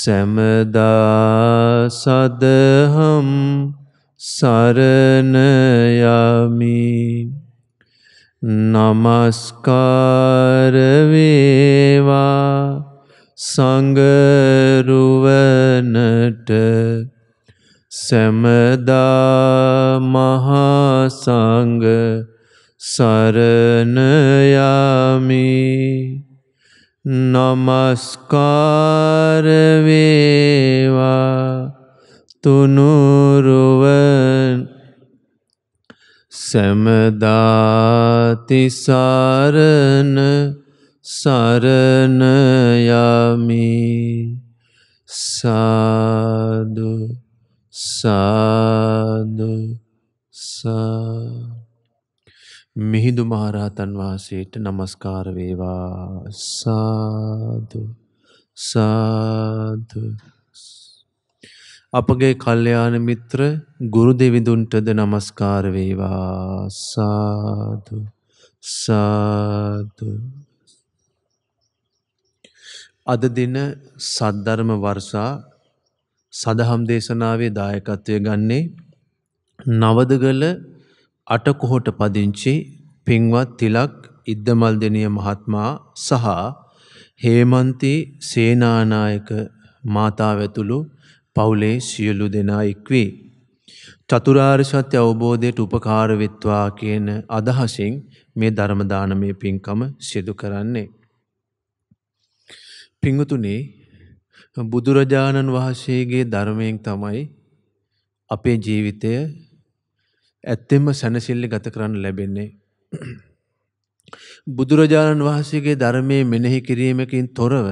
සැමදා සදහම් සරණයමි නමස්කාරවේවා සංගරුවනට සැමදා මහාසංග සරණයාමී නමස්කාරවේවා තුනුරුවන් සැමදාතිසාරණ සරණයමි සාදු සාදු සා මිහිදු මහරහතන් වහන්සේට নমස්කාර වේවා සාදු සාදු අපගේ කල්යාණ මිත්‍ර ගුරු දෙවිඳුන්ටද নমස්කාර වේවා සාදු සාදු අද දින සද්ධර්ම වර්ෂා සදහම් දේශනාවේ දායකත්වය ගන්නේ නවදගල අටකොහොට පදිංචි පින්වත් තිලක් ඉද්දමල්දෙනිය මහත්මා සහ හේමන්ති සේනානායක මාතා ඇතුළු පවුලේ සියලු දෙනා එක්වී. චතුරාර්ය සත්‍ය අවබෝධයට උපකාර වෙත්වා කියන අදහසින් මේ ධර්ම දානමය පින්කම සිදු කරන්නේ. පිංගුතුනි බුදුරජාණන් වහන්සේගේ ධර්මයෙන් තමයි අපේ ජීවිතය ඇත්තෙම සැනසිල්ලි ගත කරන්න ලැබෙන්නේ. බුදුරජාණන් වහන්සේගේ ධර්මයේ මෙනෙහි කිරීමකින් තොරව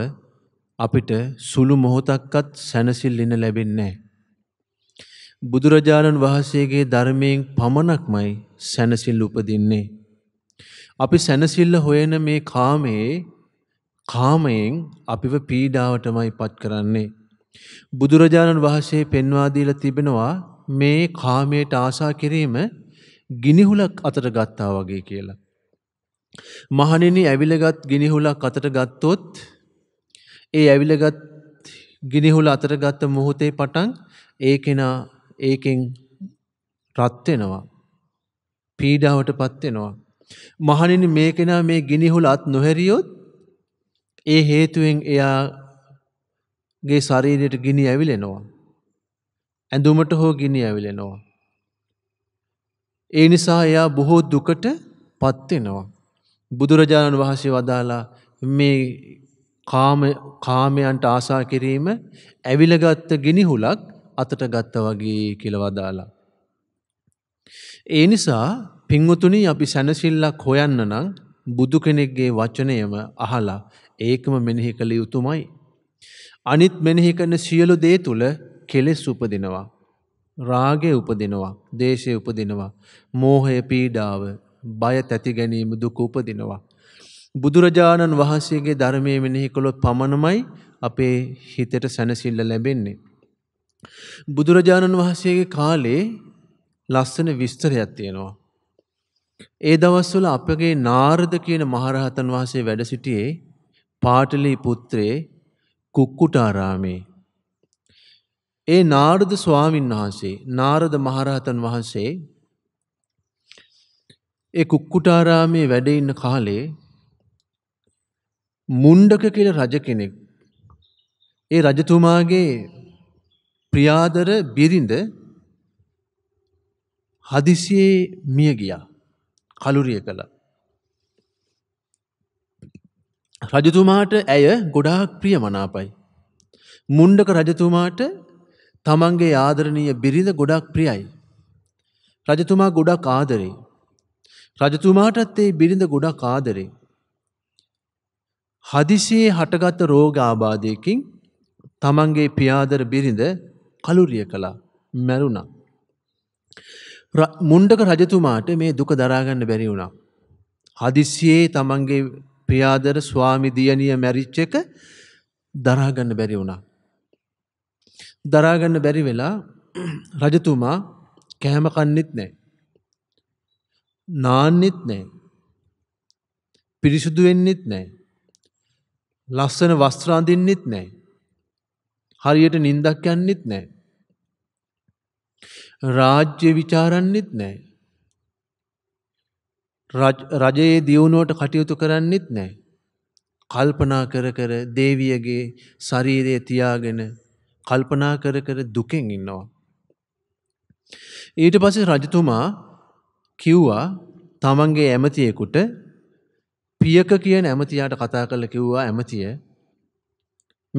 අපිට සුළු මොහොතක්වත් සැනසිල්ලින ලැබෙන්නේ බුදුරජාණන් වහන්සේගේ ධර්මයෙන් පමණක්මයි සැනසිල්ල උපදින්නේ. අපි සැනසිල්ල හොයන මේ කාමයේ කාමයෙන් අපිව පීඩාවටමයි පත් කරන්නේ. බුදුරජාණන් වහන්සේ පෙන්වා දීලා තිබෙනවා මේ කාමයට ආසා කිරීම ගිනිහුලක් අතට ගත්තා වගේ කියලා. මහණෙනි ඇවිලගත් ගිනිහුලක් අතට ගත්තොත් ඒ ඇවිලගත් ගිනිහුල අතට ගත්ත මොහොතේ පටන් ඒ කෙනා ඒකෙන් රත් වෙනවා. පීඩාවටපත් වෙනවා. මහණෙනි මේ කෙනා මේ ගිනිහුල අත් නොහැරියොත් ඒ හේතුවෙන් එයාගේ ශරීරයට ගිනි ඇවිලෙනවා. ඇඳුමට හෝ ගිනි ඇවිලෙනවා. ඒ නිසා එයා බොහෝ දුකට පත්වෙනවා. බුදුරජාණන් වහන්සේ වදාලා මේ කාමයන්ට ආසා කිරීම ඇවිලගත්ත ගිනිහුලක් අතට ගත්ත වගේ කියලවදාලා. ඒ නිසා පිංවතුනි අපි සැනසිල්ලක් හොයන්න නම් බුදු කෙනෙක්ගේ වචනයම අහලා ඒකම මෙනෙහි කළ යුතුමයි. අනිත් මෙනෙහි කරන සියලු දේ තුළ කෙලෙස් උපදිනවා. රාගේ උපදිනවා. දේශය උපදිනවා. මෝහය පීඩාව බය තැති ගැනීම දුක උපදිනවා. බුදුරජාණන් වහන්සේගේ ධර්මය මෙනෙහි කළොත් පමණමයි අපේ හිතට සැනසිල්ල ලැබෙන්නේ. බුදුරජාණන් වහන්සේගේ කාලේ ලස්සන විස්තරයක් තියෙනවා. ඒ දවස්වල අපගේ නාරද කියන මහරහතන් වහන්සේ වැඩ සිටියේ පාටලි පුත්‍රයේ කුක්කුටාරාමේ ඒ නාරද ස්වාමින් වහන්සේ නාරද මහරහතන් වහන්සේ ඒ කුක්කුටාරාමේ වැඩ ඉන්න කාලේ මුණ්ඩක කියලා රජ කෙනෙක් ඒ රජතුමාගේ ප්‍රියාදර බිරිඳ හදිසියේ මිය ගියා කලුරිය කළා රජතුමාට ඇය ගොඩාක් ප්‍රියමනාපයි මුණ්ඩක රජතුමාට තමන්ගේ ආදරණීය බිරිඳ ගොඩක් ප්‍රියයි. රජතුමා ගොඩක් ආදරේ. රජතුමාටත් ඒ බිරිඳ ගොඩක් ආදරේ. හදිසියේ හටගත් රෝග ආබාධයකින් තමන්ගේ පියාදර බිරිඳ කලුරිය කළා මැරුණා. මුණ්ඩක රජතුමාට මේ දුක දරාගන්න බැරි වුණා. හදිසියේ තමන්ගේ පියාදර ස්වාමි දියණිය මැරිච්ච එක දරාගන්න බැරි වුණා. දරාගන්න බැරි වෙලා රජතුමා කෑම කන්නෙත් නැහැ. නාන්නෙත් නැහැ. පිරිසුදු වෙන්නෙත් නැහැ. ලස්සන වස්ත්‍ර අඳින්නෙත් නැහැ. හරියට නිින්දක් යන්නෙත් නැහැ. රාජ්‍ය ਵਿਚාරන්නෙත් නැහැ. රජයේ දියුණුවට කටයුතු කරන්නෙත් නැහැ. කල්පනා කර කර දේවියගේ ශරීරය තියාගෙන කල්පනා කර කර දුකෙන් ඉන්නවා. ඊට පස්සේ රජතුමා කිව්වා තමන්ගේ ඇමතියෙකුට පියක කියන ඇමතියාට කතා කරලා කිව්වා ඇමතිය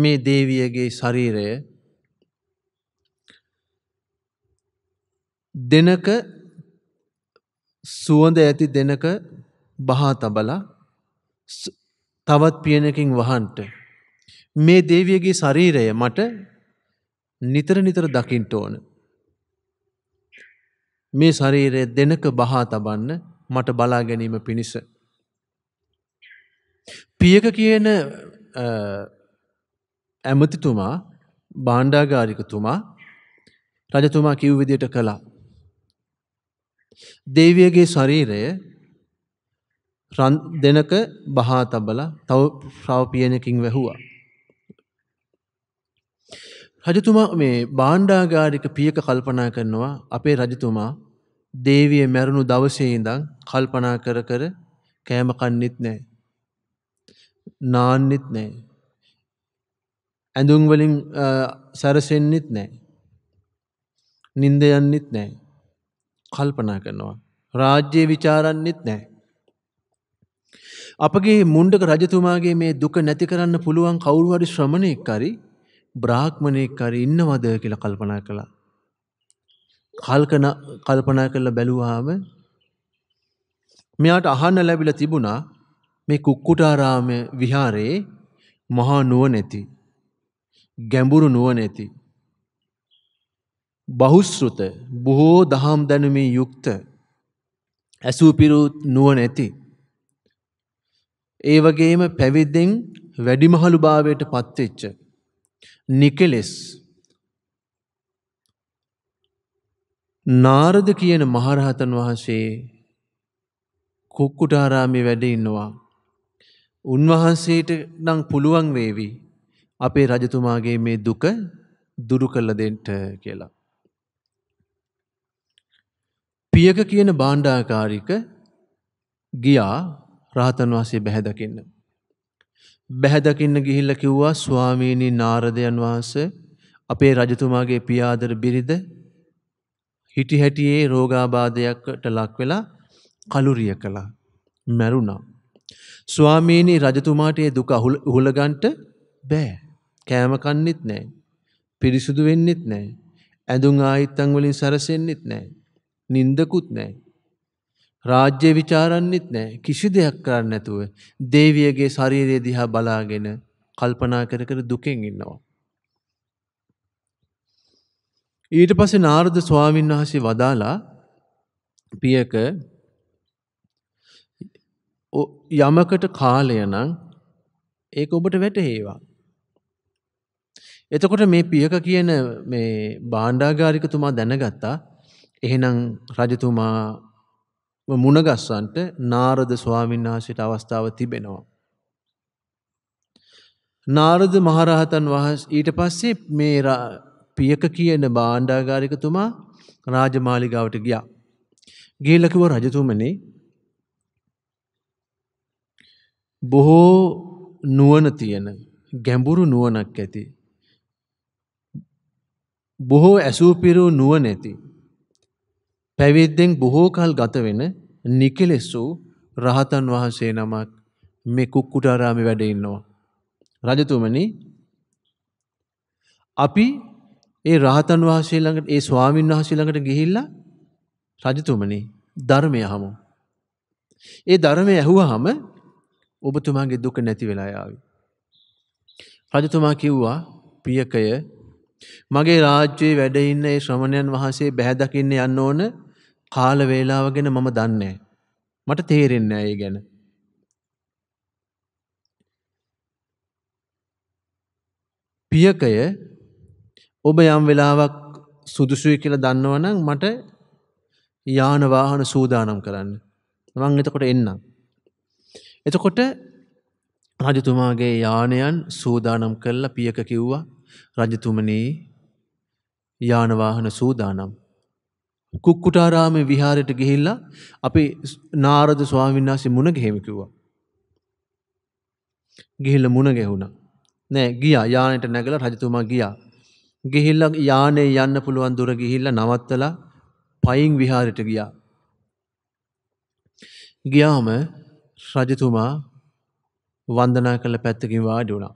මේ දේවියගේ ශරීරය දෙනක සුවඳ ඇති දෙනක බහා තබලා තවත් පියනකින් වහන්ට මේ දේවියගේ ශරීරය මට නිතර නිතර දකිින්ට ඕන. මේ ශරීරය දෙනක බහා තබන්න මට බලා ගැනීම පිණිස. පියක කියන ඇමතිතුමා බාණ්ඩාගාරිකතුමා රජතුමා කිව් විදියට කළා. දේවියගේ ශරීරය දෙනක බහා තබල තව ශ්‍රවපියනකින් වැැහුවා. රජතුමා මේ බාණ්ඩාගාරික පියක කල්පනා කරනවා අපේ රජතුමා දේවිය මැරුණු දවසේ ඉඳන් කල්පනා කර කර කෑම කන්නෙත් නෑ. නාන්නෙත් නෑ. ඇඳුම් වලින් සැරසෙන්නෙත් නෑ. නින්ද යන්නෙත් නෑ. කල්පනා කරනවා. රාජ්‍ය ਵਿਚාරන්නෙත් නෑ. අපගේ මුණ්ඩක රජතුමාගේ මේ දුක නැති කරන්න පුළුවන් කවුරු හරි ශ්‍රමණෙක් කරි බ්‍රාහ්මණයෙක් හරි ඉන්නවද කියලා කල්පනා කළා. කල්පන කල්පනා කරලා බැලුවාම මෙයාට අහන්න ලැබිලා තිබුණා මේ කුක්කුටාරාම විහාරයේ මහා නුවණැති ගැඹුරු නුවණැති බහුශ්‍රුත බොහෝ දහම් දැනුමින් යුක්ත ඇසූපිරු නුවණැති ඒ වගේම පැවිද්දෙන් වැඩිමහලුභාවයට පත්වෙච්ච නිකෙලෙස් නාරද කියන මහරහතන් වහන්සේ කුක්කුටාරාමි වැඩ ඉන්නවා. උන්වහන්සේට නම් පුළුවන් වේවි අපේ රජතුමාගේ මේ දුක දුරු කළ දෙන්ට කියලා. පියක කියන බාණ්ඩාකාරික ගියා රහතන් වහන්සේ බැහැදකින්න. බැහැදකින්න ගිහිල්ල කිව්වා ස්වාමීණී නාරදයන් වහන්ස අපේ රජතුමාගේ පියාදර බිරිද හිටි හැටියේ රෝගාබාධයක්ට ලක් වෙලා කලුරිය කළා මැරුණා. ස්වාමීණී රජතුමාටයේ දුක හුලගන්ට බෑ කෑමකන්නෙත් නෑ පිරිසුදු වෙන්නෙත් නෑ ඇඳුම් ආහිත්තංවලින් සරසෙන්න්නෙත් නෑ නින්දකුත් නෑ රාජ්‍ය ਵਿਚාරන්නෙත් නැහැ. කිසි දෙයක් කරන්නේ නැතුව දේවියගේ ශරීරය දිහා බලාගෙන කල්පනා කර කර දුකෙන් ඉන්නවා. ඊට පස්සේ නාරද ස්වාමීන් වහන්සේ වදාලා පියක යමකට කාලය නම් ඒක ඔබට වැටහේවා. එතකොට මේ පියක කියන මේ භාණ්ඩාගාරිකතුමා දැනගත්තා. එහෙනම් රජතුමා මුණගස්සන්ට නාරද ස්වාමීන් වහන්සේට අවස්ථාව තිබෙනවා. නාරද මහරහතන් වහන්ස ඊට පස්සේ මේ පියක කියන බාණ්ඩාගාරිකතුමා රාජමාලිගාවට ගියා. ගිහිල්ලා කිව්වා රජතුමනි බොහෝ නුවණ තියෙන ගැඹුරු නුවණක් ඇති. බොහෝ ඇසූපිරු නුවණ ඇති පැවිද්දෙන් බොහෝ කල් ගත වෙන නිකලෙස් වූ රහතන් වහන්සේ නමක් මේ කුක්කුටාරාමේ වැඩ ඉන්නවා. රජතුමනි අපි ඒ රහතන් වහන්සේ ළඟට ඒ ස්වාමින් වහන්සේ ළඟට ගිහිල්ලා රජතුමනි ධර්මය අහමු. ඒ ධර්මය ඇහුවාම ඔබතුමාගේ දුක නැති වෙලා යාවි. රජතුමා කිව්වා ප්‍රියකය මගේ රාජ්‍යයේ වැඩ ඉන්න ඒ ශ්‍රමණයන් වහන්සේ බැහැ දකින්න යන්න ඕන කාල වේලාව ගැන මම දන්නේ මට තේරෙන්නේ නැහැ ඒ ගැන. පියකය ඔබ යම් වෙලාවක් සුදුසුයි කියලා දන්නවනම් මට යාන වාහන සූදානම් කරන්න. මං එතකොට එන්නම්. එතකොට රජතුමාගේ යානයන් සූදානම් කළා පියක කිව්වා රජතුමනි යාන වාහන සූදානම් කුක්කුටාරාමේ විහාරයට ගිහිල්ලා අපි නාරද ස්වාමීන් වහන්සේ මුණ ගැහිම කිව්වා. ගිහිල්ලා මුණ ගැහුණා. නෑ ගියා යානෙට නැගලා රජතුමා ගියා. ගිහිල්ලා යානේ යන්න පුළුවන් දුර ගිහිල්ලා නවත්තලා පයින් විහාරයට ගියා. ගියාම රජතුමා වන්දනා කළ පැත්තකින් වාඩි වුණා.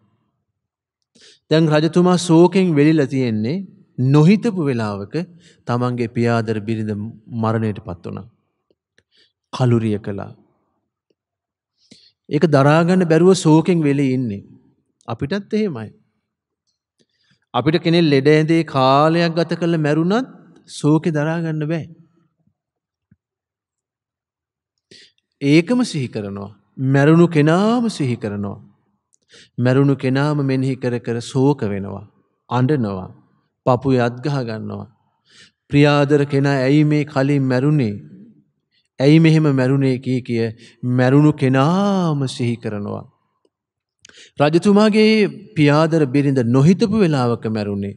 දැන් රජතුමා ශෝකෙන් වෙලිලා තියෙන්නේ නොහිතපු වෙලාවක තමන්ගේ පියාදර බිරිඳ මරණයට පත් වුණා. කලුරිය කළා. ඒක දරාගන්න බැරුව සෝකෙන් වෙලේ ඉන්නේ. අපිටත් එහෙමයි. අපිට කෙනෙක් ලෙඩ ඇඳේ කාලයක් ගත කරලා මැරුණත් සෝකේ දරාගන්න බෑ. ඒකම සිහි කරනවා. මැරුණු කෙනාම සිහි කරනවා. මැරුණු කෙනාම මෙනෙහි කර කර සෝක වෙනවා. අඬනවා. පපුය අත්ගහ ගන්නවා. ප්‍රියාදර කෙනා ඇයි මේ කලින් මැරුණේ ඇයි මෙහෙම මැරුණේ කී කිය මැරුණු කෙනාම සිහි කරනවා. රජතුමාගේ පියාදර බිරිඳ නොහිතපු වෙලාවක මැරුණේ.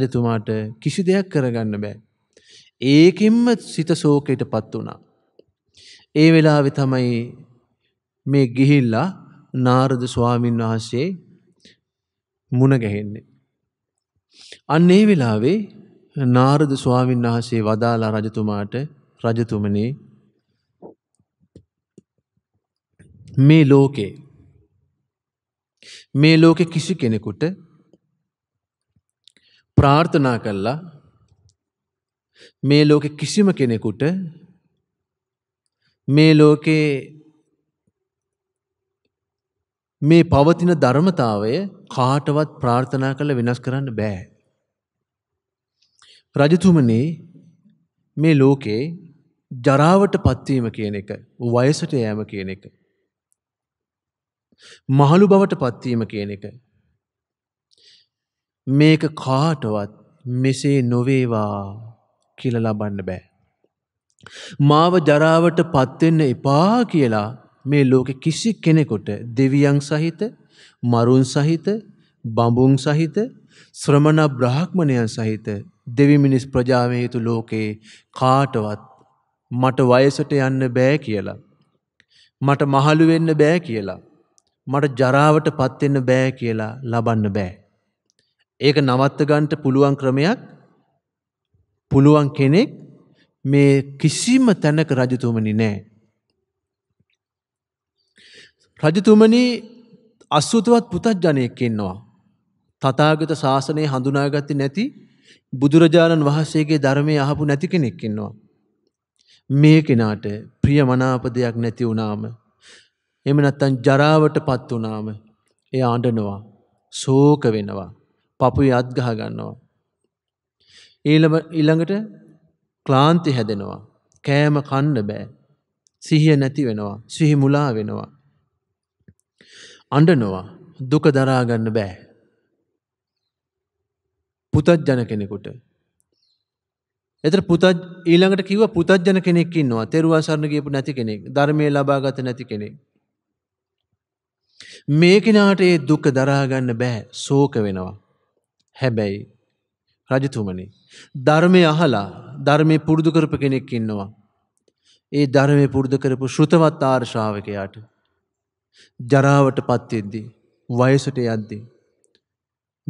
රජතුමාට කිසි දෙයක් කරගන්න බෑ. ඒකෙන්ම සිත සෝකයට පත් වුණා. ඒ වෙලාවෙ තමයි මේ ගිහිල්ලා නාරද ස්වාමින් වහන්සේ මුණ ගැහෙන්නේ. අන්න ඒ වෙලාවේ නාරද ස්වාමීන් වහන්සේ වදාලා රජතුමාට රජතුමනි මේ ලෝකේ මේ ලෝකෙ කිසි කෙනෙකුට ප්‍රාර්ථනා කළා මේ ලෝකෙ කිසිම කෙනෙකුට මේ ලෝකේ මේ පවතින ධර්මතාවය කාටවත් ප්‍රාර්ථනා කළ වෙනස් කරන්න බෑ. රජතුමනේ මේ ලෝකේ ජරාවට පත්වීම කියන එක වයසට යෑම කියන එක. මහලු බවට පත්වීම කියන එක. මේක කාටවත් මෙසේ නොවේවා කියල ලබන්න බෑ. මාව ජරාවට පත්වෙන්න එපා කියලා මේ ලෝකෙ කිසි කෙනෙකුට දෙවියන් සහිත මරුන් සහිත බඹුන් සහිත ශ්‍රමණ බ්‍රාහ්මණයන් සහිත දෙවි මිනිස් ප්‍රජාවේ යුතු ලෝකේ කාටවත් මට වයසට යන්න බෑ කියලා මට මහලු වෙන්න බෑ කියලා මට ජරාවට පත් වෙන්න බෑ කියලා ලබන්න බෑ ඒක නවත්ත ගන්න පුළුවන් ක්‍රමයක් පුළුවන් කෙනෙක් මේ කිසිම තැනක රජතුමනි නෑ රජතුමනි අස්සුතවත් පුතජ්ජනයෙක් ඉන්නවා. තථාගත ශාසනය හඳුනාගත්තේ නැති බුදුරජාණන් වහන්සේගේ ධර්මය අහපු නැති කෙනෙක් ඉන්නවා. මේ කෙනාට ප්‍රිය මනාප දෙයක් නැති වුණාම එහෙම නැත්නම් ජරාවටපත් වුණාම එයා අඬනවා, ශෝක වෙනවා, පපුවේ අත් ගහ ගන්නවා. ඊළඟ ඊළඟට ක්ලාන්ති හැදෙනවා. කෑම කන්න බෑ. සිහිය නැති වෙනවා. සිහි මුලා වෙනවා. අඩනවා දුක දරාගන්න බෑ. පුතජ්ජන කෙනෙකුට. එත පුත ඊළඟට කිව පුතජ්ජන කෙනෙක් ඉන්නවා තෙරවාසරණ කියපු නැති කෙනෙක් ධර්මය ලබාගත නැති කෙනෙක්. මේකෙනාට ඒ දුක දරාගන්න බෑ සෝක වෙනවා. හැබැයි රජතුමනි. ධර්මය අහලා ධර්මය පුරුදු කරප කෙනෙක් ඉන්නවා. ඒ ධර්මය පුරුදු කරපු ශෘතවත් ආර්ශාවකයාට ජරාවට පත්වෙද්දී. වයසට යද්දී.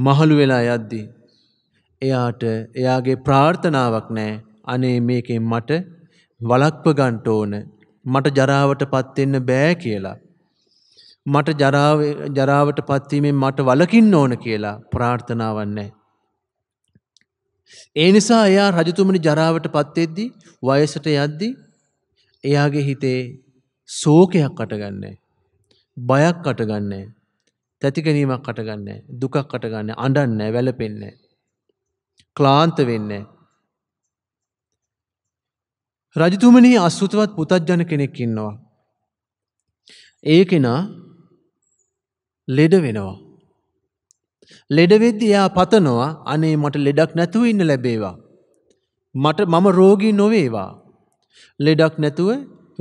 මහළු වෙලා යද්දී. එයාට එයාගේ ප්‍රාර්ථනාවක් නෑ අනේ මේකෙන් මට වලක්ප ගන්ට ඕන මට ජරාවට පත්වෙන්න බෑ කියලා. මට ජරාවට පත්වීමෙන් මට වලකින්න ඕන කියලා ප්‍රාර්ථනාවන්නේ. ඒ නිසා එයා රජතුමනි ජරාවට පත්වෙද්දී වයසට යද්දී එයාගේ හිතේ සෝකයක් අටගන්නේ. බයක් අටගන්නේ. තැතිගැනීමක් කටගන්නේ දුකක් කටගන්න අඩන්න වැලපෙන්නේ. ක්ලාන්ත වෙන්නේ. රජතුමනී අස්ෘතවත් පුතජ්ජන කෙනෙක් ඉන්නවා. ඒ කෙනා ලෙඩ වෙනවා. ලෙඩවෙද්දි එයා පතනවා අනේ මට ලෙඩක් නැතුව ඉන්න ලැබේවා. මට මම රෝගී නොවේවා. ලෙඩක් නැතුව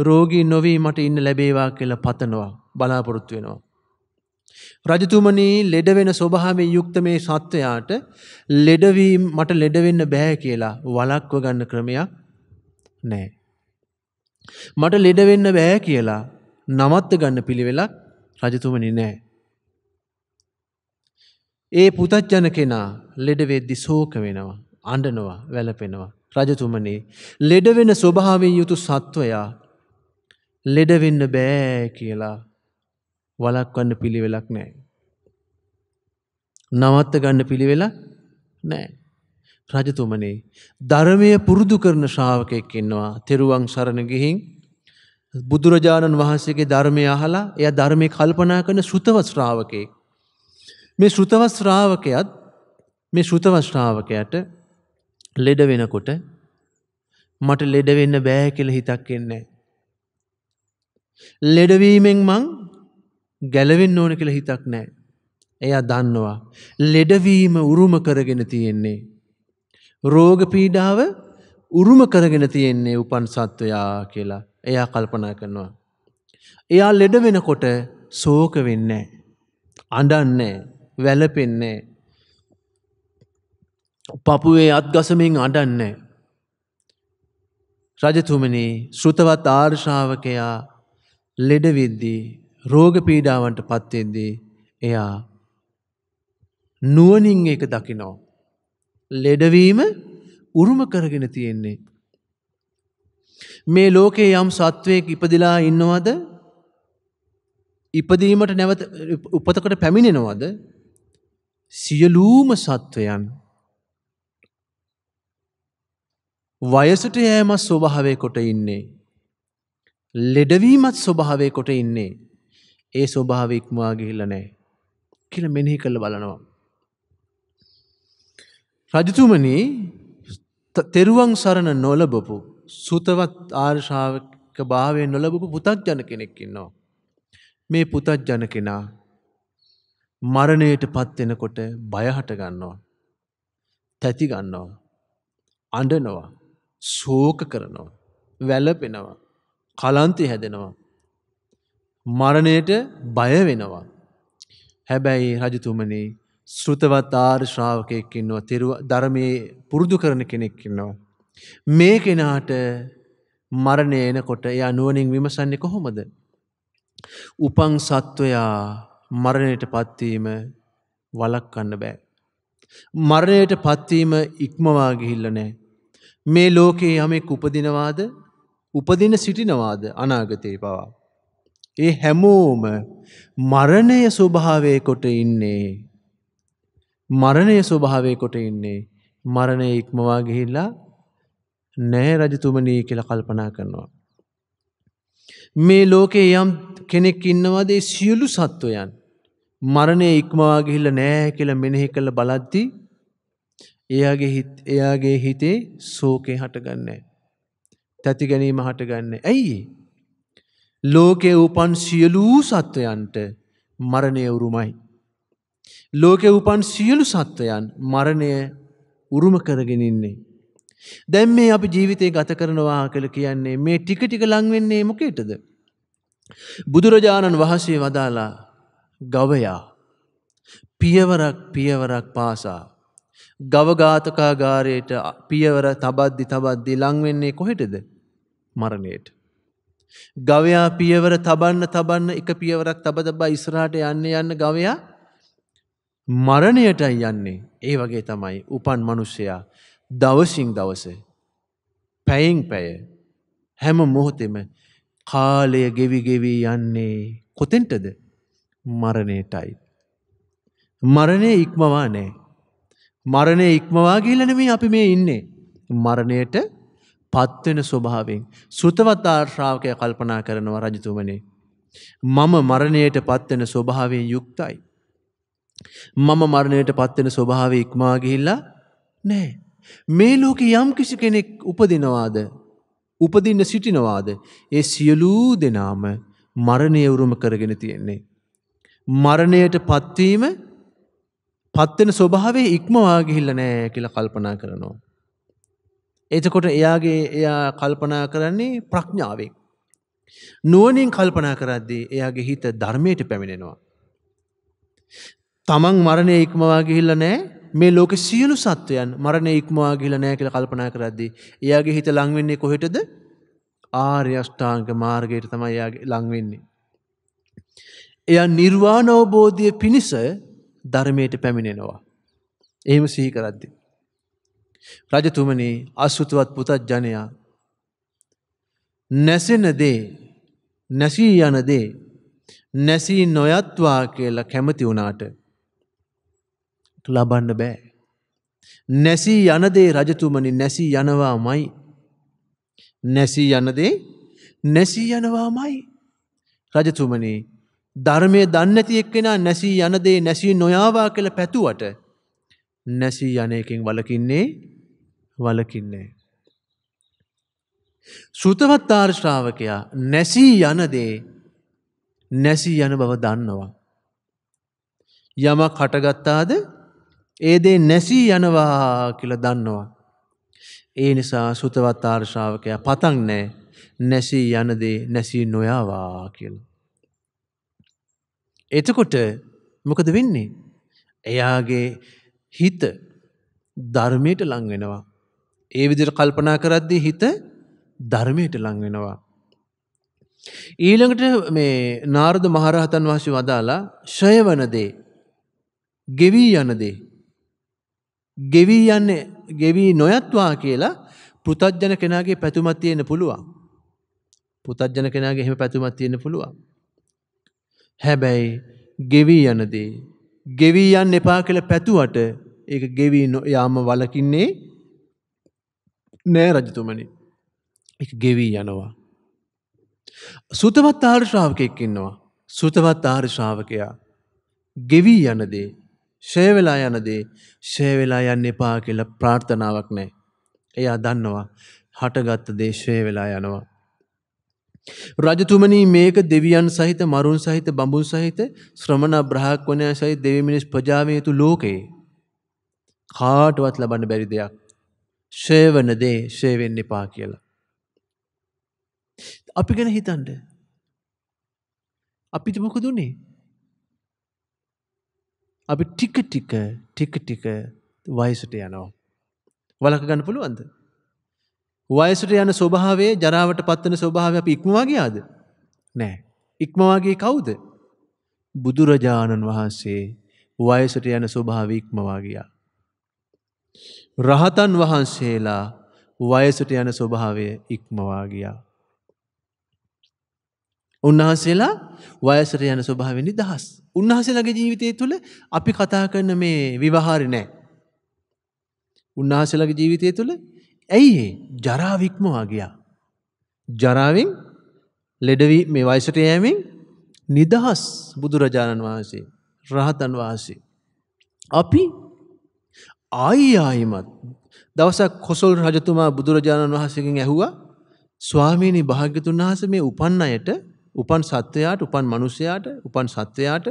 රෝගී නොවී මට ඉන්න ලැබේවා කියලා පතනවා. බලාපොරොත්තු වෙනවා. රජතුමනී ලෙඩවෙන ස්වභාවයෙන් යුක්ත මේ සත්වයාට ලෙඩවීම මට ලෙඩවෙන්න බෑ කියලා වලක්ව ගන්න ක්‍රමයක් නෑ. මට ලෙඩවෙන්න බෑ කියලා නවත්ත ගන්න පිළිවෙලක් රජතුමනි නෑ. ඒ පුතච්ජන කෙනා ලෙඩවෙද්දි සෝක වෙනවා අඩනවා වැලපෙනවා රජතුමනේ ලෙඩවෙන ස්වභාවෙන් යුතු සත්වයා ලෙඩවෙන්න බෑ කියලා වලක්වන්න පිළිවෙලක් නෑ. නවත්ත ගන්න පිළිවෙලක් නෑ. රජතුමනේ ධර්මය පුරුදු කරන ශ්‍රාවකයෙක් ඉන්නවා තෙරුවන් සරණ ගිහින් බුදුරජාණන් වහන්සේගේ ධර්මය අහලා එය ධර්මය කල්පනා කරන ශෘතව ශ්‍රාවකයෙක්. මේ ශෘතව ශ්‍රාවකයත් මේ ශෘතව ශ්‍රාවකයට ලෙඩ වෙනකොට මට ලෙඩ වෙන්න බෑ කියලා හිතක් එන්නේ. ලෙඩවීමෙන් මං ගැලවෙන්න ඕන කියලා හිතක් නෑ. එයා දන්නවා. ලෙඩවීම උරුම කරගෙන තියෙන්නේ. රෝග පීඩාව උරුම කරගෙන තියෙන්නේ උපන් සත්වයා කියලා එයා කල්පනා කරනවා. එයා ලෙඩ වෙනකොට සෝක වෙන්නේ අඬන්නේ වැළපෙන්නේ පපුවේ අත්ගසමින් අඬන්නේ රජතුමනි ශ්‍රුතවත් ආර්ශාවකයා ලෙඩ වෙද්දී රෝග පීඩාවන්ට පත්වෙද්දී එයා නුවනින් ඒක දකිනෝ. ලෙඩවීම උරුම කරගෙන තියෙන්නේ. මේ ලෝකයේ යම් සත්වයක ඉපදිලා ඉන්නවද ඉපදීමට නැවත උපතකට පැමිණෙනවද සියලූම සත්වයන් වයසට යෑමත් ස්වභාවය කොට ඉන්නේ. ලෙඩවීමත් ස්වභාවය කොට ඉන්නේ. ඒ ස්වභාව ඉක්මවා ගිහිල්ලා නැහැ කියලා මෙනෙහි කරලා බලනවා. රජතුමනි තෙරුවන් සරණ නොලබපු සුතවත් ආර්ය ශ්‍රාවක භාවයෙන් නොලබපු පුතග්ජන කෙනෙක් ඉන්නවා. මේ පුතග්ජන කෙනා මරණයට පත් වෙනකොට බය හට ගන්නවා. තැති ගන්නවා. අඬනවා. ශෝක කරනවා. වැළපෙනවා. කලන්තේ හැදෙනවා. මරණයට බය වෙනවා. හැබැයි රජතුමනේ ශෘතවත් ආර් ශ්‍රාවකයෙක් ඉන්නවා තෙරුව ධර්මයේ පුරුදු කරන කෙනෙක් ඉන්නවා. මේ කෙනාට මරණය එනකොට එයා නුවණින් විමසන්නේ කොහොමද? උපන් සත්වයා මරණයට පත්වීම වලක්වන්න බෑ. මරණයට පත්වීම ඉක්මවා ගිහිල්ලා නැහැ. මේ ලෝකේ යමෙක් උපදිනවාද? උපදින සිටිනවාද අනාගතේ පවා? ඒ හැමෝම මරණය ස්වභාවය කොට ඉන්නේ. මරණය ස්වභාවය කොට ඉන්නේ. මරණය ඉක්මවා ගිහිල්ලා නෑ රජතුමනී කියලා කල්පනා කරනවා. මේ ලෝකේ යම් කෙනෙක් ඉන්නවාද ඒ සියලු සත්වයන් මරණය ඉක්මවා ගිහිල්ලා නෑ කියලා මෙනෙහි කළ බලද්දී එයාගේ හිත එයාගේ හිතේ ශෝකේ හටගන්නේ. තැති ගැනීම හටගන්නේ. ඇයි? ලෝකෙ උපන් සියලූ සත්වයන්ට මරණය උරුමයි. ලෝකෙ උපන් සියලු සත්වයන් මරණය උරුම කරගෙනන්නේ. දැම් මේ අපි ජීවිතය ගත කරනවා කළ කියන්නේ මේ ටික ටික ලංවෙන්නේ මොකේටද. බුදුරජාණන් වහන්සේ වදාලා ගවයා පියවරක් පියවරක් පාසා. ගවඝාතකාගාරයට පියවර තබද්දි තබද්දි ලංවෙන්නේ කොහෙටද මරණයට. ගවයා පියවර තබන්න තබන්න එක පියවරක් තබ තබා ඉස්රාට යන්න යන්න ගවයා මරණයටයි යන්නේ ඒ වගේ තමයි උපන් මනුෂ්‍යයා දවසින් දවස පැයින් පැය හැම මොහොතෙම කාලය ගෙවි ගෙවී යන්නේ කොතෙන්ටද මරණයටයි. මරණය ඉක්මවා නෑ. මරණය ඉක්මවා ගිලනම අපි මේ ඉන්නේ මරණයට පත්වෙන ස්වභාවෙන්. සෘතවතාර්ශ්‍රාවකය කල්පනා කරනවා රජතුමනේ. මම මරණයට පත්වෙන ස්වභාවයෙන් යුක්තයි. මම මරණයට පත්වෙන ස්වභාව ඉක්මාගිහිල්ලා නෑ. මේ ලෝක යම් කිසි කෙනෙක් උපදිනවාද උපදින්න සිටිනවාද ඒ සියලූ දෙනාම මරණය වුරුම කරගෙන තියෙන්නේ. මරණයට පත්වීම පත්වෙන ස්වභාවේ ඉක්මවාගිහිල්ල නෑ කියල කල්පනා කරනවා. එතකොට එයාගේ එයා කල්පනා කරන්නේ ප්‍රඥාවෙන්. නුවනින් කල්පනා කරද්දී එයාගේ හිත ධර්මයට පැමිණෙනවා. තමන් මරණය ඉක්මවා ගිහිල්ල නෑ මේ ලෝක සියලු සත්වයන් මරණය ඉක්මවා ගිල නෑ කියල කල්පනා කරද්දී. එයාගේ හිත ලංවෙන්නේ කොහෙටද ආර්යෂ්ඨාංක මාර්ගයට තමයි එයාගේ ලංවෙන්නේ. එයා නිර්වාණ අවබෝධය පිණිස ධර්මයට පැමිණෙනවා. එහෙම සිහි කරද්දිී. රජතුමනේ අසුතුවත් පුතජ්ජනයා නැසෙන දේ නැසී යන දේ නැසී නොයත්වා කියලා කැමති වුණාට ලබන්න බෑ. නැසී යනදේ රජතුමනි නැසී යනවා මයි. නැසී යනදේ නැසී යනවා මයි. රජතුමනි ධර්මය දන්නති එක්කෙන නැසී යනදේ නැසී නොයාවා කළ පැතුවට නැසී යනයකින් වලකින්නේ වලකින්නේ. සුතවත්තාර් ශ්‍රාවකයා නැසී යනදේ නැසී යන බව දන්නවා. යම කටගත්තාද ඒදේ නැසී යනවා කියල දන්නවා. ඒ නිසා සුතවත්තාර් ශ්‍රාවකයා පතන් නෑ නැසී යනදේ නැසී නොයාවා කියල. එතකොට මොකද වෙන්නේ. එයාගේ හිත ධර්මයට ලංවෙනවා. ඒ විදිර කල්පනා කරද්දි හිත ධර්මයට ලංවෙනවා. ඊළඟට මේ නාර්ද මහරහතන් වහසි වදාලා ශය වනදේ ගෙවී යනදේ. ගෙවී යන්න ගෙවී නොයත්වා කියලා පෘතජ්ජන කෙනගේ පැතුමත් තියෙන පුළුවන්. පුතජ්ජන කෙනගේ එහෙම පැතුමත් තියෙන පුළුවන්. හැබැයි ගෙවී යනදී ගෙවී යන්න එපා කියලා පැතුවට ඒක ගෙවී යාම වලකින්නේ නෑ රජතුමනි. ඒක ගෙවී යනවා. සුතවත් ආර්ය ශ්‍රාවකෙක් ඉන්නවා. සුතවත් ආර්ය ශ්‍රාවකයා ගෙවී යන දේ, ෂය වෙලා යන දේ, ෂය වෙලා යන්න එපා කියලා ප්‍රාර්ථනාවක් නැහැ. එයා දන්නවා හටගත් දේ ෂය වෙලා යනවා. රජතුමනි මේක දෙවියන් සහිත මරුන් සහිත බඹුන් සහිත ශ්‍රමණ බ්‍රහ්මණයන් සහිත දෙවි මිනිස් ප්‍රජාවේ යතු ලෝකේ කාටවත් ලබන්න බැරි දෙයක්. ෂේ වෙන දේ ෂේ වෙන්න එපා කියලා. අපි ගැන හිතන්න. අපිට මොකද උනේ? අපි ටික ටික ටික ටික වයසට යනවා. වලක ගන්න පුළුවන්ද? වයසට යන ස්වභාවේ ජරාවට පත්වන ස්වභාව අප ඉක්මවාගේයාද නෑ. ඉක්මවාගේ කවුද. බුදුරජාණන් වහන්සේ වයසට යන ස්වභාව ඉක්මවාගියා. රහතන් වහන්සේලා වයසට යන ස්වභාවය ඉක්මවාගියා. උන්වහන්සේලා වයසට යන ස්වභාවෙනි දහස්. උන්වහසේලගේ ජීවිතය තුළ අපි කතා කරන මේ විවහාරි නෑ. උන්වහසලගේ ජීවිතය තුළ ඇයි ජරාව ඉක්මවා ගියා. ජරාවෙන් ලෙඩවී මේ වයසට යෑමෙන් නිදහස් බුදුරජාණන් වහන්සේ රහතන් වහන්සේ. අපි ආයිආයිමත් දවසක් කොසල් රජතුමා බුදුරජාණන් වහන්සකින් ඇහුවා ස්වාමීණී භාග්‍යතුන් වහස මේ උපන් අයට උපන් සත්වයාට උපන් මනුසයාට උපන් සත්වයාට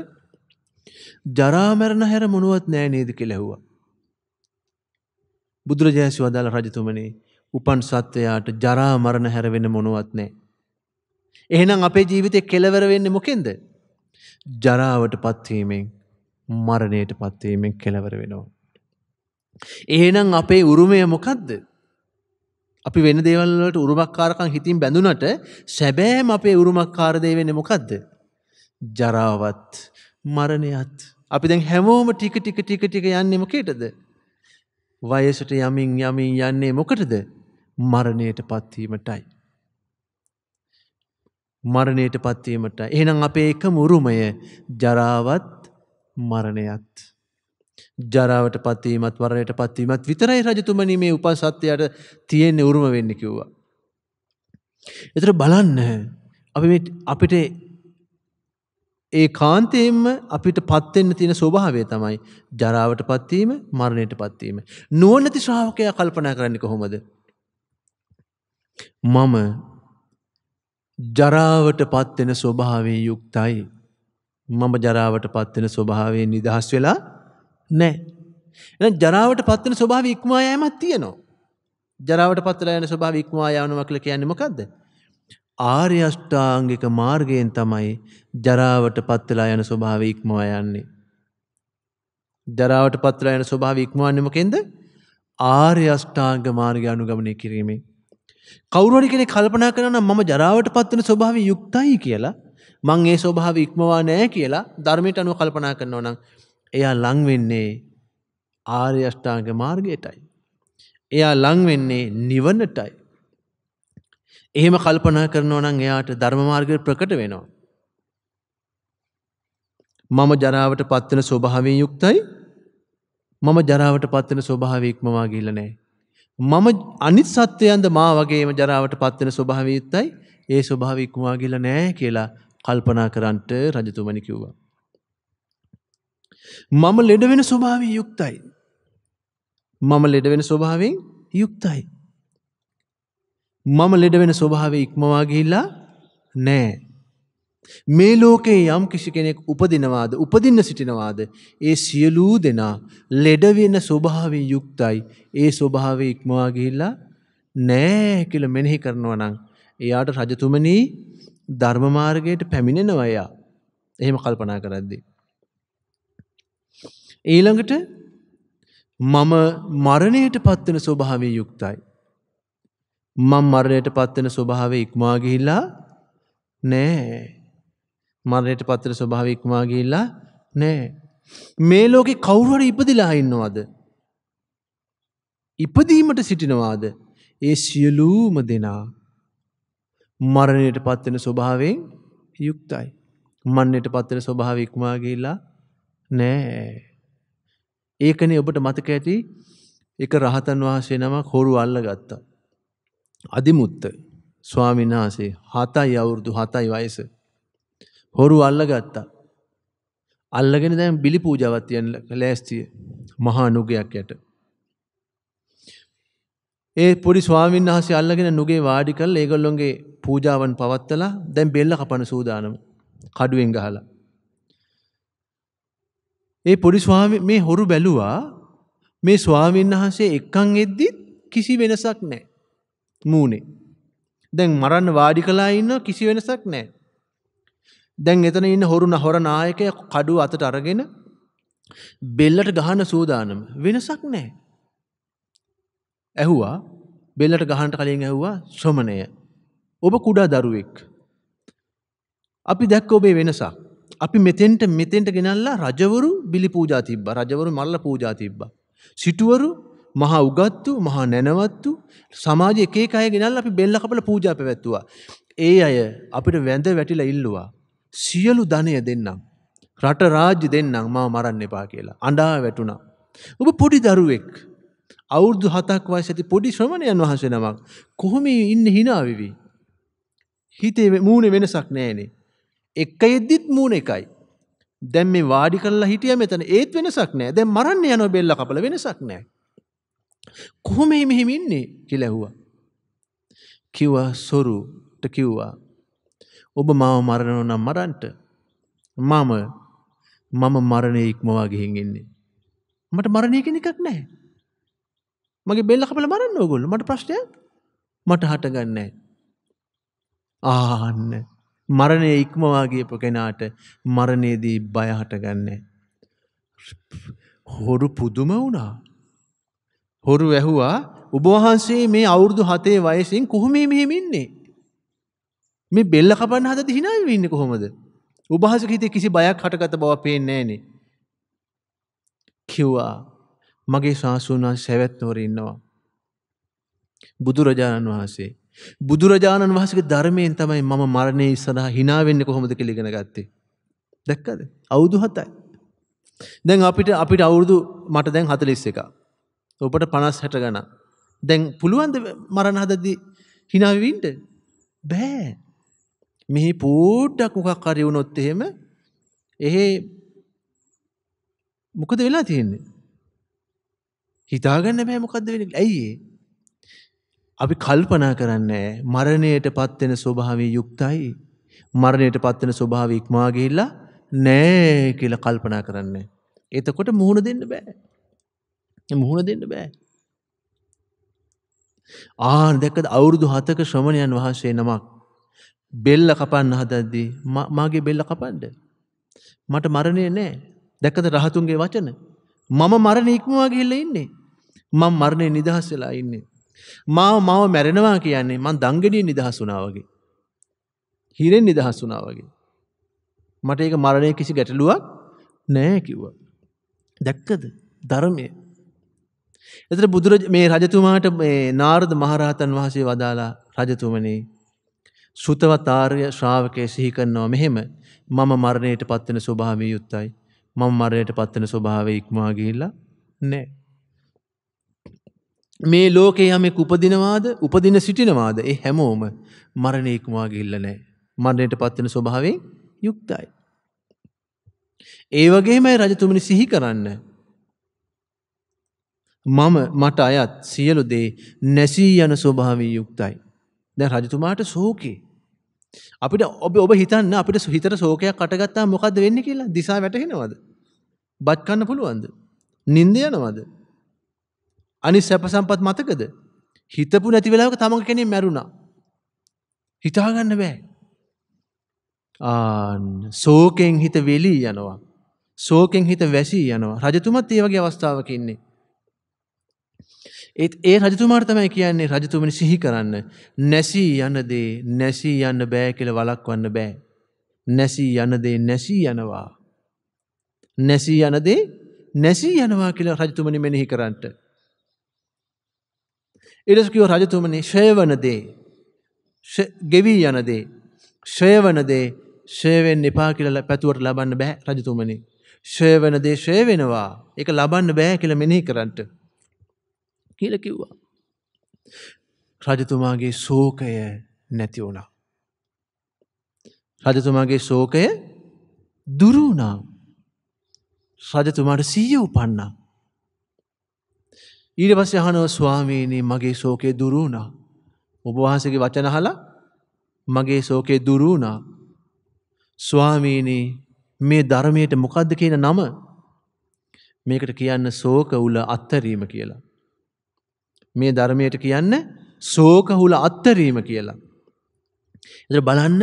ජරාමැරණ හැර මොනුවත් නෑ නේද කෙලැහුවා. බුදුරජාසු වදාළ රජතුමනේ උපන් සත්වයාට ජරා මරණ හැරවෙන මොනවත් නෑ. එහෙනම් අපේ ජීවිතය කෙලවර වෙන්නේ මොකෙන්ද? ජරාවට පත්වීමෙන් මරණයට පත්වීමෙන් කෙලවර වෙනවා. එහෙනම් අපේ උරුමය මොකද්ද? අපි වෙන දේවල් වලට උරුමකාරකම් හිතින් බැඳුනට සැබෑම අපේ උරුමකාර දේ වෙන්නේ මොකද්ද? ජරාවත් මරණයත්. අපි දැන් හැමෝම ටික ටික ටික ටික යන්නේ මොකේද? වයසට යමින් යමින් යන්නේ මොකටද මරණයට පත්වීමටයි. මරණයට පත්වීමට එහනම් අපේ එක මුරුමය ජරාවත් මරණයත්. ජරාවට පත්වීමත් වරයට පත්වීමත් විතරයි රජතුමනි මේ උපසත්වයට තියෙන්නේ උරුම වෙන්න කිව්වා. එතර බලන්න අපි අපිට ඒ කාන්තයෙන්ම අපිට පත්වෙන්න තියෙන ස්වභාවය තමයි ජරාවට පත්වීම මරණයට පත්වීම. නුවනැති ශ්‍රාවකයා කල්පනා කරන්න කොහොමද. මම ජරාවට පත්වෙන ස්වභාවේ යුක්තයි. මම ජරාවට පත්වෙන ස්වභාවයෙන් නිදහස් වෙලා නෑ. එ ජරාවට පත්වන ස්වභාව ඉක්මවා යෑමත් තියනවා. ජරාවට පත්වලා යන ස්වභාව ඉක්මවා යවනවක්ල කියන්නේ මොකක්ද. ආර්ය අෂ්ටාංගික මාර්ගයෙන් තමයි ජරාවට පත්වෙලා යන ස්වභාව ඉක්මවා යන්නේ. ජරාවට පත්වෙලා යන ස්වභාව ඉක්මවන්නේ මොකෙන්ද? ආර්ය අෂ්ටාංග මාර්ගය අනුගමනය කිරීමෙන්. කවුරුහරි කෙනෙක් කල්පනා කරනවා නම් මම ජරාවට පත්වෙන ස්වභාවය යුක්තයි කියලා මං ඒ ස්වභාවය ඉක්මවා නෑ කියලා ධර්මයට අනුව කල්පනා කරනවා නම් එයා ලං වෙන්නේ ආර්ය අෂ්ටාංග මාර්ගයටයි. එයා ලං වෙන්නේ නිවනටයි. එහෙම කල්පනා කරනවා නම් එයාට ධර්ම මාර්ගය ප්‍රකට වෙනවා. මම ජරාවට පත්වෙන ස්වභාවයෙන් යුක්තයි. මම ජරාවට පත්වෙන ස්වභාවය ඉක්මවා ගිහිල්ලා නැහැ. මම අනිත් සත්වයන්ද මා වගේම ජරාවට පත්වෙන ස්වභාවය යුක්තයි. ඒ ස්වභාවය ඉක්මවා ගිහිල්ලා නැහැ කියලා කල්පනා කරන්ට රජතුමනි කිව්වා. මම ලෙඩ වෙන ස්වභාවයෙන් යුක්තයි. මම ලෙඩ වෙන ස්වභාවයෙන් යුක්තයි. මම ලෙඩ වෙන ස්වභාව ඉක්මවා ගිහිල්ලා නෑ. මේ ලෝකේ යම් කිසි කෙනෙක් උපදිනවාද උපදින්න සිටිනවාද ඒ සියලූ දෙනා ලෙඩවෙන ස්වභාවී යුක්තයි ඒ ස්වභාව ඉක්මවා ගිහිල්ලා නෑ කියල මෙනෙහි කරනවා නම් එයාට රජතුමනී ධර්මමාර්ගයට පැමිණෙනවයා එහෙම කල්පනා කරද්දි. ඊළඟට මම මරණයට පත්වන ස්වභාවී යුක්තයි. මං මරණයට පත්වෙන ස්වභාව ඉක්මවා ගිහිල්ලා නෑ. මරණයට පත්වෙන ස්වභාව ඉක්මවා ගිහිල්ලා නෑ. මේ ලෝකෙ කවුරුහට ඉපදිලා ඉන්නවාද. ඉපදීමට සිටිනවාද ඒ සියලූම දෙනා මරණයට පත්වෙන ස්වභාවෙන් යුක්තයි. මන්නයට පත්වෙන ස්වභාව ඉක්මාගේලා නෑ. ඒකනේ ඔබට මතක ඇති එක රහතන් වහන්සේ නමක් හොරු අල්ල ගත්තා. අධිමුත්ත ස්වාමීන් වහන්සේ හතයි අවුරුදු හතයි වයස හොරු අල්ලගත්තා. අල්ලගෙන දැන් බිලි පූජාවක් තියන්න ලෑස්තිය මහා නුගයක් යට. ඒ පොඩි ස්වාමීන් වහන්සේ අල්ලගෙන නුගේ වාඩි කරලා ඒගොල්ලොන්ගේ පූජාවන් පවත්තලා දැන් බෙල්ල කපන සූදානම කඩුවෙන් ගහලා. ඒ පොඩි ස්වාමී මේ හොරු බැලුවා මේ ස්වාමීන් වහන්සේ එක්කන් එද්දිත් කිසි වෙනසක් නැහැ. මූනේ. දැන් මරන්න වාඩි කලා ඉන්න කිසි වෙනසක් නෑ. දැන් එතන ඉන්න හොරුන හොර නායකය කඩුව අතට අරගෙන බෙල්ලට ගහන සූදානම වෙනසක් නෑ. ඇහුවා බෙල්ලට ගහන්ට කලින් ඇහුවා ශ්‍රමණය. ඔබ කුඩා දරුවෙක්. අපි දැක්ක ඔබේ වෙනසක්. අපි මෙතෙන්ට මෙතෙන්ට ගෙනල්ලා රජවරු බිලි පූජා තිබ්බා. රජවරු මල්ල පූජා තිබ්බා. සිටුවරු මහා උගත්තු මහා නැනවත්තු සමාජ එකේ අය ගෙනල් අපි බෙල්ල කපල පූජා පැවැත්තුවා. ඒ අය අපිට වැඳ වැටිලා ඉල්ලුවා. සියලු ධනය දෙන්නම්. රට රාජ්‍ය දෙන්නම් මාව මරන්න එපා කියලා. අඬා වැටුණා. ඔබ පොඩි දරුවෙක් අවුරුදු හතක් වයස ඇති පොඩි ශ්‍රමණයන් වහන්සේ නමක් කොහොම ඉන්න හිනාවිවි. හිතේ මූුණ වෙනසක් නෑනේ. එක්ක එද්දිත් මූුණ එකයි. දැම් මේ වාඩි කල්ලා හිටිය මෙතන ඒත් වෙනසක් නෑ දැ මරන්න යන බෙල්ල කපල වෙනසක් නෑ. කොහොම එහෙම එහෙම ඉන්නේ කියලා ඇහුවා. කිව්වා සොරුට කිව්වා ඔබ මාව මරනව නම් මරන්ට මම මම මරණය ඉක්මවා ගිහින් ඉන්නේ. මට මරණය කියන එකක් නැහැ. මගේ බෙල්ල කපලා මරන්න ඕගොල්ලෝ මට ප්‍රශ්නයක් මට හටගන්නේ ආන්න මරණය ඉක්මවා ගියපු කෙනාට මරණයේදී බය හටගන්නේ හොරු පුදුම වුණා හොරු ඇහුවා ඔබ වහන්සේ මේ අවුරුදු 7 වයසෙන් කොහොමද මෙහෙම ඉන්නේ? මේ බෙල්ල කපන්න හදද hina වෙන්නේ කොහොමද? ඔබ වහන්සේ හිතේ කිසි බයක් හටගත බව පේන්නේ නැහනේ. කිව්වා මගේ ශාසුන් වහන්සේ සැවැත් නුවර ඉන්නවා. බුදුරජාණන් වහන්සේ බුදුරජාණන් වහන්සේගේ ධර්මයෙන් තමයි මම මරණය ඉස්සරහා hina වෙන්නේ කොහොමද කියලා ඉගෙන ගත්තේ. දැක්කද? අවුරුදු 7යි. දැන් අපිට අපිට අවුරුදු මට දැන් 41. ඔබට පනස් හැට ගන දැන් පුළුවන්ද මරණ හදදි හිනාවීන්ට බෑ මෙහි පූට්ටක් උකක් කරවුණොත් එහෙම එහෙ මොකද වෙලා තියෙන්නේ හිතාගන්න බෑ මොකක්ද වෙන ඇයිඒ අපි කල්පනා කරන්න මරණයට පත්වෙන ස්වභාවී යුක්තයි මරණයට පත්වෙන ස්වභාව ඉක්මාගේල්ලා නෑ කියල කල්පනා කරන්න එතකොට මුහුණ දෙන්න බෑ මුහුණ දෙන්න බෑ. ආර් දැකද අවුරුදු හතක ශ්‍රමණයන් වහන්සේ නමක් බෙල්ල කපන්න හදද්දී මගේ බෙල්ල කපන්ඩ. මට මරණය නෑ දැකද රහතුන්ගේ වචන. මම මරණ ඉක්මවා ගිල්ල ඉන්නේ. මං මරණය නිදහස්සලා ඉන්නේ. මාව මාව මැරෙනවා කියන්නේ මං දංගඩිය නිදහසුනාවගේ. හිරෙන් නිදහස්සුනාවගේ. මට ඒක මරණය කිසි ගැටලුවක් නෑ කිව්ව. දැක්කද ධර්මය එතට බුදුරජ මේ රජතුමාට නාර්ද මහරහතන් වහසේ වදාලා රජතුමනේ සුතවතාර්ය ශ්‍රාවකය සිහිකන්නවා මෙහෙම මම මරණයට පත්වන ස්වභාවී යුත්තයි මම මරණයට පත්වන ස්වභාව ඉක්මවා ගිහිල්ලා නෑ. මේ ලෝකේ යම උපදිනවාද උපදින සිටිනවාද ඒ හැමෝම මරණය ඉක්මවා ගිල්ල නෑ මරණයට පත්වන ස්වභාවේ යුක්තයි. ඒ වගේමයි රජතුමනි සිහි කරන්න මම මට අයත් සියලු දේ නැසී යන ස්වභාවී යුක්තයි. දැන් රජතුමාට සෝකේ. අපිට ඔබ ඔබ හිතන්න අපිට සුහිතර සෝකයක් අටගත්තා මොකද වෙන්න කියලා දිසා වැටහෙනවද. බත් කන්න පුළුවන්ද. නින්ද යනවද. අනි සැප සම්පත් මතකද. හිතපු නැති වෙලාවක තම කෙනෙ මැරුණා. හිතාගන්න බෑ. සෝකෙන් හිත වෙලී යනවා. සෝකෙන් හිත වැසී යනවා රජතුමත් ඒ වගේ අවස්ථාවක ඉන්නේ. ඒත් ඒ රජතුමාට තමයි කියන්නේ රජතුමනි සිහි කරන්න. නැසී යන දේ නැසී යන්න බෑ කියලා වළක්වන්න බෑ. නැසී යන දේ නැසී යනවා. නැසී යන දේ නැසී යනවා කියලා රජතුමනි මෙනෙහි කරන්නට. ඊට කිව්ව රජතුමනි ෂය වන දේ ගෙවි යන දේ ෂය වන දේ ෂය වෙන්න එපා කියලා පැතුවට ලබන්න බෑ රජතුමනි. ෂය වෙන දේ ෂය වෙනවා. ඒක ලබන්න බෑ කියලා මෙනෙහි කරන්නට. කියල කිව්වා. රජතුමාගේ සෝකය නැති වුණා. රජතුමාගේ සෝකය දුරුණා රජතුමාට සීය උපන්නා. ඊට පස්ස යහනව ස්වාමීනී මගේ සෝකය දුරුණා ඔබවහන්සගේ වචනහල මගේ සෝකය දුරුණා ස්වාමීනී මේ ධර්මයට මොකක්ද කියන නම මේකට කියන්න සෝක උල අත්තරීම කියලා. මේ ධර්මයට කියන්න සෝකහුල අත්තරීම කියලා. එතන බලන්න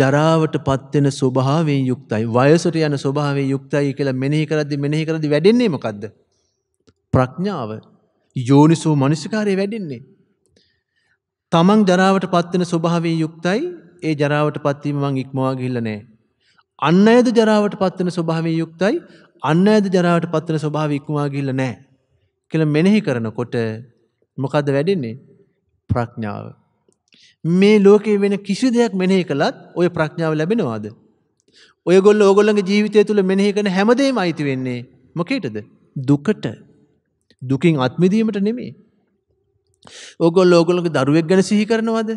ජරාවට පත්වෙන ස්වභාවයෙන් යුක්තයි වයසට යන ස්වභාවයෙන් යුක්තයි කියලා මෙනෙහි කරද්දි මෙනෙහි කරද්දි වැඩෙන්නේ මොකද්ද? ප්‍රඥාව යෝනිසෝ මනසිකාරය වැඩෙන්නේ. තමන් ජරාවට පත්වෙන ස්වභාවයෙන් යුක්තයි ඒ ජරාවට පත්වීම මං ඉක්මවා ගිහිල්ලා නැහැ. අන්න ඇද ජරාවට පත්වෙන ස්වභාවයෙන් යුක්තයි අන්න ඇද ජරාවට පත්වෙන ස්වභාවය ඉක්මවා ගිහිල්ලා නැහැ. කියලා මෙනෙහි කරනකොට මොකද වැඩෙන්නේ ප්‍රඥාව. මේ ලෝකයේ වෙන කිසි දෙයක් මෙනෙහි කළත් ඔය ප්‍රඥාව ලැබෙනවාද. ඔයගොල්ල ඕගොල්ලගේ ජීවිතය තුළ මෙනෙහි කන හැමදේම අයිති වෙන්නේ මොකේටද දුකට දුකින් අත්මිදීමට නෙමේ. ඔගොල් ඕගොලක දරුවෙක් ගැන සිහි කරනවද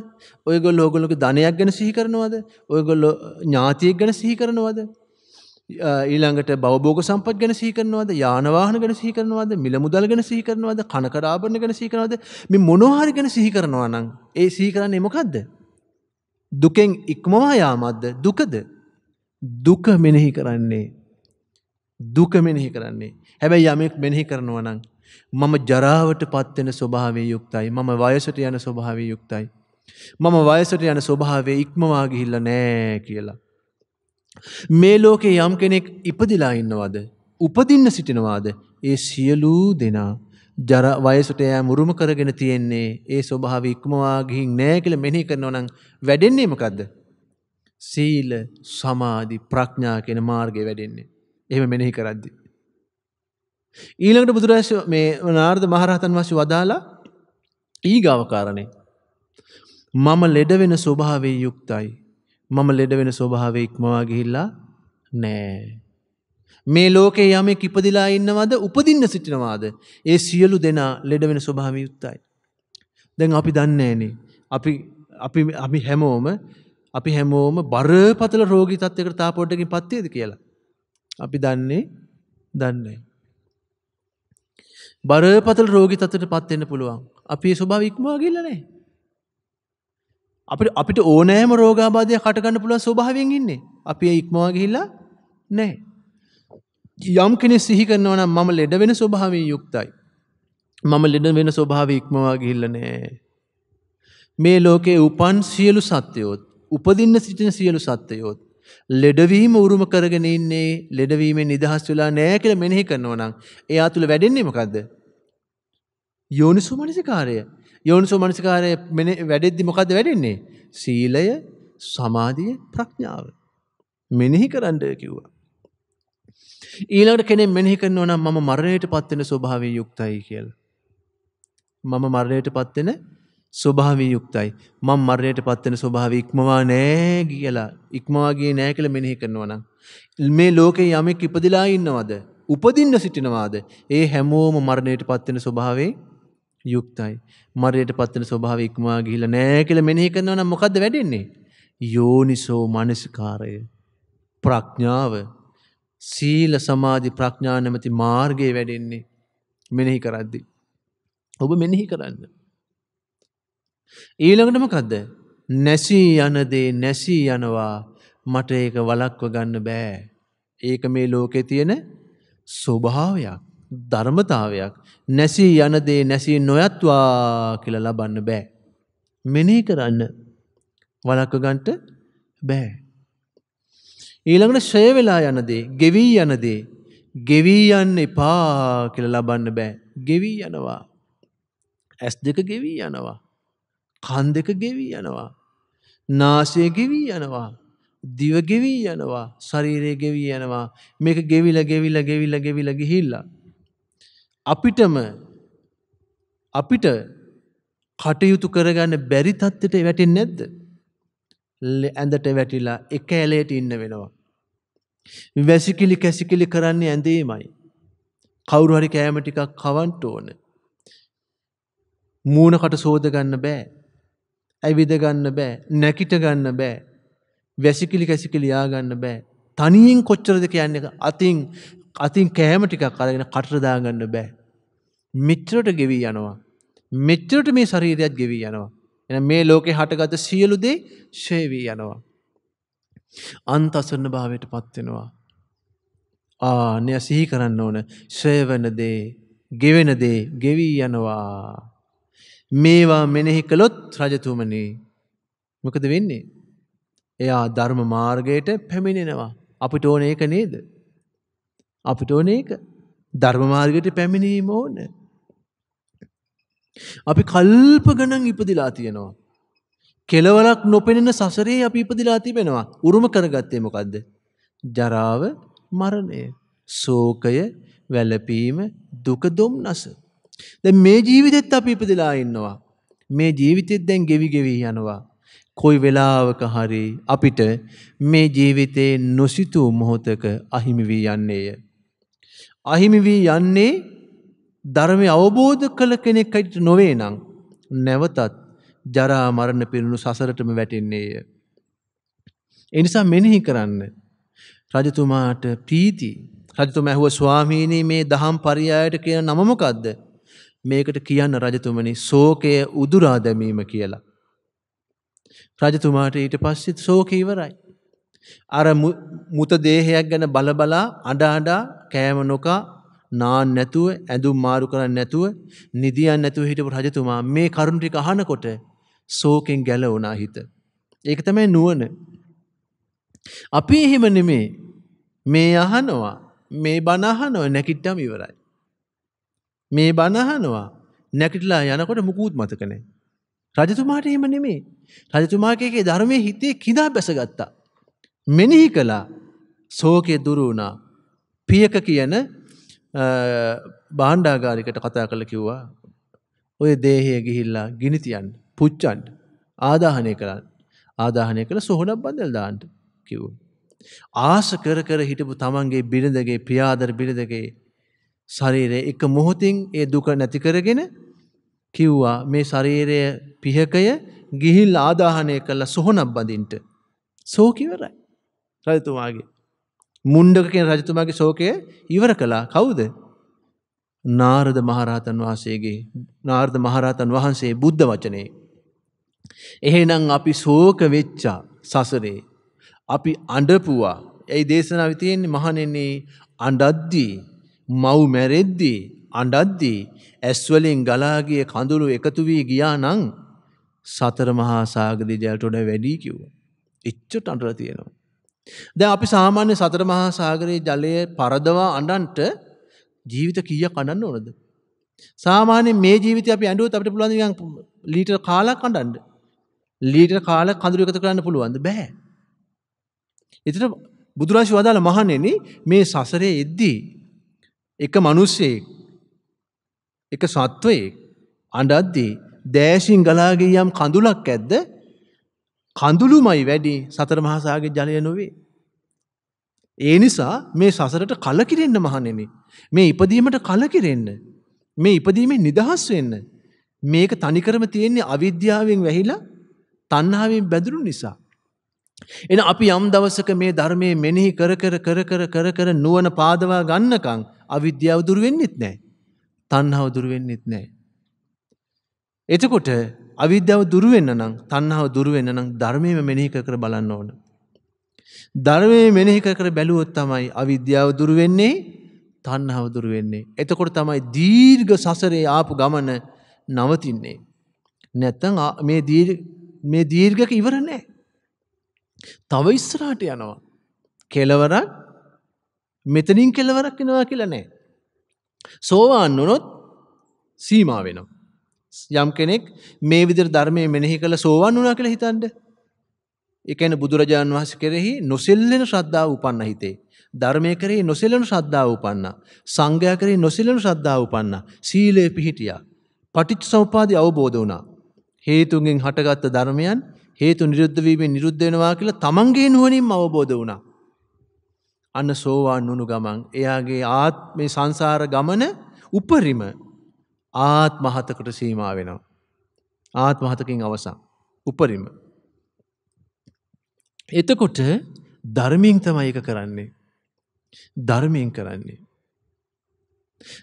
ඔයගොල් ඕගොලක ධනයක් ගැන සිහි කරනවද ඔයගොල්ල ඥාතියක් ගැන සිහි කරනවද ඊළඟට බවබෝග සම්පත් ගැන සීකරනවාද යානවාහන ගැන සීකරනවාද මිල මුදල් ගැන සීකරනවාද කනකරාභරණ ගැන සීකරනවාද මේ මොනවාහරි ගැන සීකරනවා නම් ඒ සීකරන්නේ මොකක්ද දුකෙන් ඉක්මවා යාමක්ද දුකද දුක මෙනෙහි කරන්නේ දුක මෙනෙහි කරන්නේ හැබැයි යමෙක් මෙනෙහි කරනවා නම් මම ජරාවට පත්වෙන ස්වභාවේ යුක්තයි මම වයසට යන ස්වභාවේ යුක්තයි මම වයසට යන ස්වභාවේ ඉක්මවා ගිහිල්ලා නෑ කියලා මේ ලෝකේ යම් කෙනෙක් ඉපදිලා ඉන්නවද උපදින්න සිටිනවාද ඒ සියලු දෙනා ජර වයසට යා මුරුම කරගෙන තියෙන්නේ ඒ ස්වභාව ඉක්මවා ගිහින් නෑ කියලා මෙනෙහි කරනවා නම් වැඩෙන්නේ මොකද්ද සීල සමාධි ප්‍රඥා කියන මාර්ගේ වැඩෙන්නේ එහෙම මෙනෙහි කරද්දී ඊළඟට බුදුරජාණන් මේ නාරද මහරහතන් වහන්සේ වදාලා ඊගාව කාරණේ මම ලෙඩ වෙන ස්වභාවයේ යුක්තයි මම ලෙඩ වෙන ස්වභාවය ඉක්මවා ගිහිල්ලා නෑ. මේ ලෝකේ යමෙක් ඉපදිලා ඉන්නවද උපදින්න සිටිනවාද ඒ සියලු දෙනා ලෙඩ වෙන ස්වභාවය යුක්තයි. දැන් අපි දන්නේ නෑනේ. අපි අපි අපි හැමෝම අපි හැමෝම බරපතල රෝගී තත්ත්වයකට තාපෝඩකින් පත් වේද කියලා. අපි දන්නේ දන්නේ. බරපතල රෝගී තත්ත්වයට පත් වෙන්න පුළුවන්. අපි ඒ ස්වභාවය ඉක්මවා ගිහලා නෑ. අපිට අපිට ඕනෑම රෝගාබාධය කටගන්න පුළුවන් ස්වභාවයෙන් ඉන්නේ. අපි ඒ ඉක්මවා ගිහිල්ලා නැහැ. යම් කෙනෙක් සිහි කරනවා නම් මම ලෙඩ වෙන ස්වභාවයෙන් යුක්තයි. මම ලෙඩ වෙන ස්වභාවය ඉක්මවා ගිහිල්ලා නැහැ. මේ ලෝකේ උපන් සියලු සත්වයොත් උපදින්න සිටින සියලු සත්වයොත් ලෙඩවීම උරුම කරගෙන ඉන්නේ ලෙඩවීමෙන් නිදහස් වෙලා නැහැ කියලා මෙනෙහි කරනවා නම් එයා තුල වැඩෙන්නේ මොකද්ද? යෝනිසෝමනසිකාරය. යෝනිසෝ මනසිකාරය වැඩෙද්දි මොකද වැඩෙන්නේ. සීලය සමාධිය ප්‍රඥාව. මෙනෙහි කරන්න කිව්වා. ඊළඟට කෙනෙ මෙනෙහි කරන්න ඕනම් මම මරණයට පත්වෙන ස්වභාවී යුක්තයි කියල. මම මරණයට පත්වෙන ස්වභාවී යුක්තයි. මං මරණයට පත්වෙන ස්වභාව ඉක්මවා නෑ කියලා ඉක්මවාගේ නෑ කළ මෙනෙහි කරනවනම්. මේ ලෝකේ යමෙක් ඉපදිලා ඉන්නවද. උපදින්න සිටිනවාද. ඒ හැමෝම මරණයට පත්වෙන ස්වභාවේ යුක්තයි. මරයට පත්වන ස්වභාව ඉක්මවා ගිහිලා නෑ කියලා මෙනෙහි කරනවා නම් මොකද්ද වැඩෙන්නේ? යෝනිසෝ මනසිකාරය. ප්‍රඥාව. සීල සමාධි ප්‍රඥා නැමැති මාර්ගයේ වැඩෙන්නේ මෙනෙහි කරද්දී. ඔබ මෙනෙහි කරන්න. ඊළඟට මොකද්ද? නැසී යන දේ නැසී යනවා මට ඒක වළක්ව ගන්න බෑ. ඒක මේ ලෝකේ තියෙන ස්වභාවයක්. ධර්මතාවයක් නැසී යනදේ නැසී නොයත්වා කියල ලබන්න බෑ. මෙනේ කරන්න වලක්කගන්ට බෑ. ඊළඟට ශය වෙලා යනදේ ගෙවී යනදේ ගෙවී යන්න එපා කියල ලබන්න බෑ ගෙවී යනවා. ඇස් දෙක ගෙවී යනවා. කන් දෙක ගෙවී යනවා. නාසය ගෙවී යනවා. දිව ගෙවී යනවා ශරීරය ගෙවී යනවා මේක ගෙවිල ගෙවිල ගෙවිල ගෙවිල ගිහිල්ලා අපිටම අපිට කටයුතු කරගන්න බැරි තත්ත්වයට වැටෙන්නේ නැද්ද? ඇඳට වැටිලා එක ඇලයට ඉන්න වෙනවා. වැසිකිලි කැසිකිලි කරන්නේ ඇඳීමයි. කවුරු හරි කෑම ටිකක් කවන්න ඕන. මූණකට සෝද ගන්න බෑ. ඇවිද ගන්න බෑ. නැකිට ගන්න බෑ. වැසිකිලි කැසිකිලි යා ගන්න බෑ. තනියෙන් කොච්චරද කියන්නේ අතින් අතින් කෑම ටිකක් අරගෙන කටරදාගන්න බෑ. මිත්‍රට ගෙවී යනවා. මෙච්චරට මේ ශරීරයත් ගෙවී යනවා. එන මේ ලෝකෙ හටගත සියලුදේ ශේවී යනවා. අන්තසන්න භාවයට පත්වෙනවා. ආනය සිහි කරන්න ඕන ශ්‍රයවනදේ ගෙවෙනදේ ගෙවී යනවා. මේවා මෙනෙහි කළොත් රජතුමනී මොකද වෙන්නේ. එයා ධර්ම මාර්ගයට පැමිණෙනවා. අපිට ඕන ඒක නේද. අපිට ඕන ඒක ධර්මමාර්ගයට පැමිණීම ඕන. අපි කල්ප ගණන් ඉපදිලා තියෙනවා. කෙලවලක් නොපෙනෙන සසරේ අපි ඉපදිලා තිබෙනවා. උරුම කරගත්තේ මොකද්ද? ජරාව, මරණය, ශෝකය, වැළපීම, දුක, දුම්නස. දැන් මේ ජීවිතෙත් අපි ඉපදිලා ඉන්නවා. මේ ජීවිතෙත් දැන් ගෙවි ගෙවි යනවා. කොයි වෙලාවක හරි අපිට මේ ජීවිතේ නොසිතූ මොහොතක අහිමි වී යන්නේය. අහිමි වී යන්නේ ධර්මය අවබෝධ කළ කෙනෙක් අයිට නොවේ නම් නැවතත් ජරා මරණ පිරුණු සසරටම වැටෙන්නේය. එනිසා මෙනෙහි කරන්න රජතුමාට ප්‍රීති රජතුම ඇහුව ස්වාමීනී මේ දහම් පරියායට කියන නමමකක්ද මේකට කියන්න රජතුමනි සෝකය උදුරා දැමීම කියලා. රජතුමාට ඊට පස්සිත් සෝක ඉවරයි. අර මුත දේහයක් ගැන බලබලා අඩ අඩා කෑම නොකා නාන්න නැතුව ඇඳුම් මාරු කරන්න නැතුව නිදියන් නැතුව හිටපු රජතුමා මේ කරුණ ටික අහනකොට ශෝකෙන් ගැලවුණා හිත. ඒක තමයි නුවණ. අපි එහෙම නෙමේ. මේ අහනවා, මේ බණ අහනවා නැකිට්ටම ඉවරයි. මේ බණ අහනවා නැකිටලා යනකොට මුකුත් මතක නැහැ. රජතුමාට එහෙම නෙමේ. රජතුමාගේ ධර්මයේ හිතේ කිඳා බැසගත්තා. මෙනෙහි කළා සෝකය දුරුණා පියක කියන බාණ්ඩාගාරිකට කතා කළ කිව්වා ඔය දේහය ගිහිල්ලා ගිනිතියන් පුච්චන්ඩ ආදාහනය කරන්න ආදාහනය කළ සොහොනක් බඳල්දාන්ට කිව්. ආස කර කර හිටපු තමන්ගේ බිරිඳගේ පියාදර බිරිඳගේ ශරීරය එක මොහොතින් ඒ දුක නැති කරගෙන කිව්වා මේ ශරීරය පිහකය ගිහිල් ආදාහනය කළ සොහොනක් බඳින්ට සෝකිවරයි. රජතුමාගේ. මුණ්ඩක කියන රජතුමාගේ ශෝකය ඉවර කළා කවුද. නාරද මහරහතන් වහන්සේගේ නාර්ද මහරහතන් වහන්සේ බුද්ධ වචනය. එහෙනම් අපි සෝක වෙච්චා සසරේ. අපි අඩපුවා ඇයි දේශනාව තියෙන්නේ මහනෙන්නේ අඩද්දී මව් මැරෙද්දී අඩද්දී ඇස්වලින් ගලාගිය කඳුළු එකතු වී ගියා නං සතර මහා සාගරී ජයට වැඩී කිව්ව. එච්චට අටර තියෙනවා. දැන් අපි සාමාන්‍ය සතර මහා සාගරයේ ජලය පරදවා අඬන්ට ජීවිත කීයක් අඬන්න ඕනද? සාමාන්‍ය මේ ජීවිතේ අපි ඇඬුවොත් අපිට පුළුවන් නිකන් ලීටර කාලක් අඬන්න. ලීටර කාලක් කඳුළු එකතු කරන්න පුළුවන්ද? බෑ. ඒතර බුදුරජාණන් වදාළ මහණෙනි මේ සසරේ ඉද්දී එක මිනිස්සෙක් එක සත්වයෙක් අඬද්දී දෑශින් ගලාගේ යම් කඳුලක් ඇද්ද? කඳුළුමයි වැඩි සතර මහසාගේ ජලය නොවේ. ඒ නිසා මේ සසරට කලකිරෙන්න මහණෙනි. මේ ඉපදීමට කලකිරෙන්න. මේ ඉපදීමේ නිදහස් වෙන්න. මේක තනිකරම තියෙන්නේ අවිද්‍යාවෙන් වැහිලා තණ්හාවෙන් බැඳුණු නිසා. එන අපි යම් දවසක මේ ධර්මයේ මෙනෙහි කර කර කර කර කර කර නුවණ පාදවා ගන්නකම් අවිද්‍යාව දුරු වෙන්නෙත් නැහැ. තණ්හාව දුරු වෙන්නෙත් නැහැ. එතකොට අවිද්‍යාව දුරුවෙන්න නම් තණ්හාව දුරුවෙන්න නම් ධර්මයේම මෙනෙහි කර බලන්න ඕන. ධර්මයේ මෙනෙහි කර බැලුවොත් තමයි අවිද්‍යාව දුරු වෙන්නේ තණ්හාව දුරු වෙන්නේ. එතකොට තමයි දීර්ඝ සසරේ ආපු ගමන නවතින්නේ. නැත්තම් මේ දීර්ඝ මේ දීර්ඝක ඉවර නැහැ. තව ඉස්සරහට යනවා. කෙලවරක් මෙතනින් කෙලවරක් වෙනවා කියලා නැහැ. සෝවාන් වුණොත් සීමා වෙනවා. යම් කෙනෙක් මේ විදිර ධර්මය මෙනෙහි කළ සෝවන් වනා කළ හිතන්ට එකන බුදුරජාණන් වහස කෙරෙහි නොසෙල්ලෙන ශ්‍රද්ධාව උපන්න හිතේ. ධර්මය කරේ නොසෙලනු ශ්‍රද්ධාව උපන්න. සංඝයා කරේ නොසෙලනු ශ්‍රද්ධාව උපන්න. සීලය පිහිටිය. පටිච් සවපාදි අවබෝධ වුණා. හේතුන්ගෙන් හටගත්ත ධර්මයන් හේතු නිරුද්ධවීමේ නිරුද්ධෙනවා කියලා තමන්ගේ නුවනින් අවබෝධ වුණා. අන්න සෝවාන් වුණු ගමන් එයාගේ ආත්මේ සංසාර ගමන උපරිම ආත්මහතකට සීමා වෙනවා. ආත්මහතකින් අවසන්. උපරිම. එතකොට ධර්මයෙන් තමයි එක කරන්නේ. ධර්මයෙන් කරන්නේ.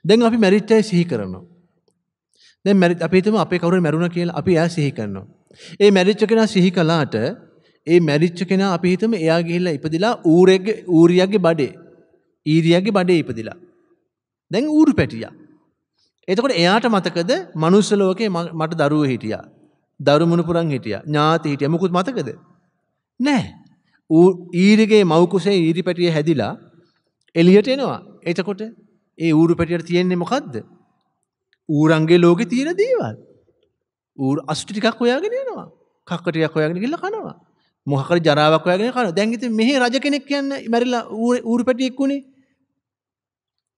දැන් අපි මැරිච්චයි සිහි කරනවා. දැන් මැරි අපි හිතමු අපේ කවුරු මැරුණා කියලා අපි එයා සිහි කරනවා. ඒ මැරිච්ච කෙනා සිහි කළාට ඒ මැරිච්ච කෙනා අපි හිතම එයා ගිහිල්ලා ඉපදිලා ඌරෙගේ ඌරියගේ බඩේ ඊරියගේ බඩේ ඉපදිලා. දැන් ඌරු පැටියා. එතකොට එයාට මතකද මනුස්සලෝකේ මට දරුව හිටියා. දරු මුණපුරන් හිටියා. ඥාති හිටියා. මොකුත් මතකද? නැහැ. ඌ ඊරිගේ මව්කුසේ ඊරි පැටිය හැදිලා එළියට එනවා. එතකොට ඒ ඌරු පැටියට තියෙන්නේ මොකද්ද? ඌරන්ගේ ලෝකේ තියෙන දේවල්. ඌර අසුටි ටිකක් හොයාගෙන එනවා. කක්ක ටිකක් හොයාගෙන ගිහලා කනවා. මොකක් හරි ජරාවක් හොයාගෙන කනවා. දැන් ඉතින් මෙහි රජ කෙනෙක් කියන්නේ මැරිලා ඌරු පැටියෙක් උනේ.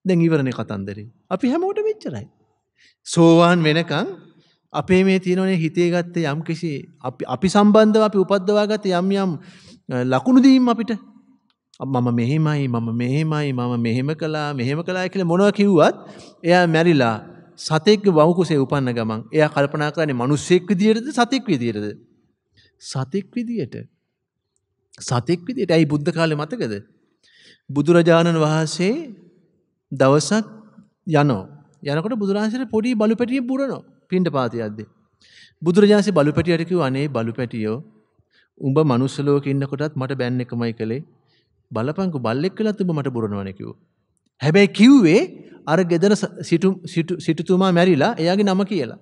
දැන් ඉවරනේ කතන්දරේ. අපි හැමෝටම මෙච්චරයි. සෝවාන් වෙනකං අපේ මේ තියෙනවනේ හිතේ ගත්තේ යම් කිසි අපි සම්බන්ධව අපි උපද්දවා ගත යම් යම් ලකුණු දීම් අපිට මම මෙහෙමයි මම මෙහෙමයි මම මෙහෙම කලා මෙහෙම කලා කියල මොනව කිව්වත් එයා මැරිලා සතෙක් වවකුසේ උපන්න ගමන් එයා කල්පනා කරන්නේ මනුස්සෙක් විදිරද සතෙක් විදිරද සතෙක් විදියට සතෙක් විදියට ඇයි බුද්ධ කාලෙ මතකද බුදුරජාණන් වහන්සේ දවසක් යනෝ යනකොට බුදුරහන්සට පොඩි බලු පැටිය පුරනෝ පින්ට පාති අද්ද. බුදුරජාන්සේ බලු පැටියටකිව අනේ බලු පැටියෝ උඹ මනුස්සලෝක ඉන්නකොටත් මට බැන්න එකමයි කළේ බලපංකු බල්ලෙක් කලත් උඹ මට බුරනවනකිව. හැබැයි කිව්වේ අර ගෙදර සිටුතුමා මැරිලා එයාගේ නම කියලා.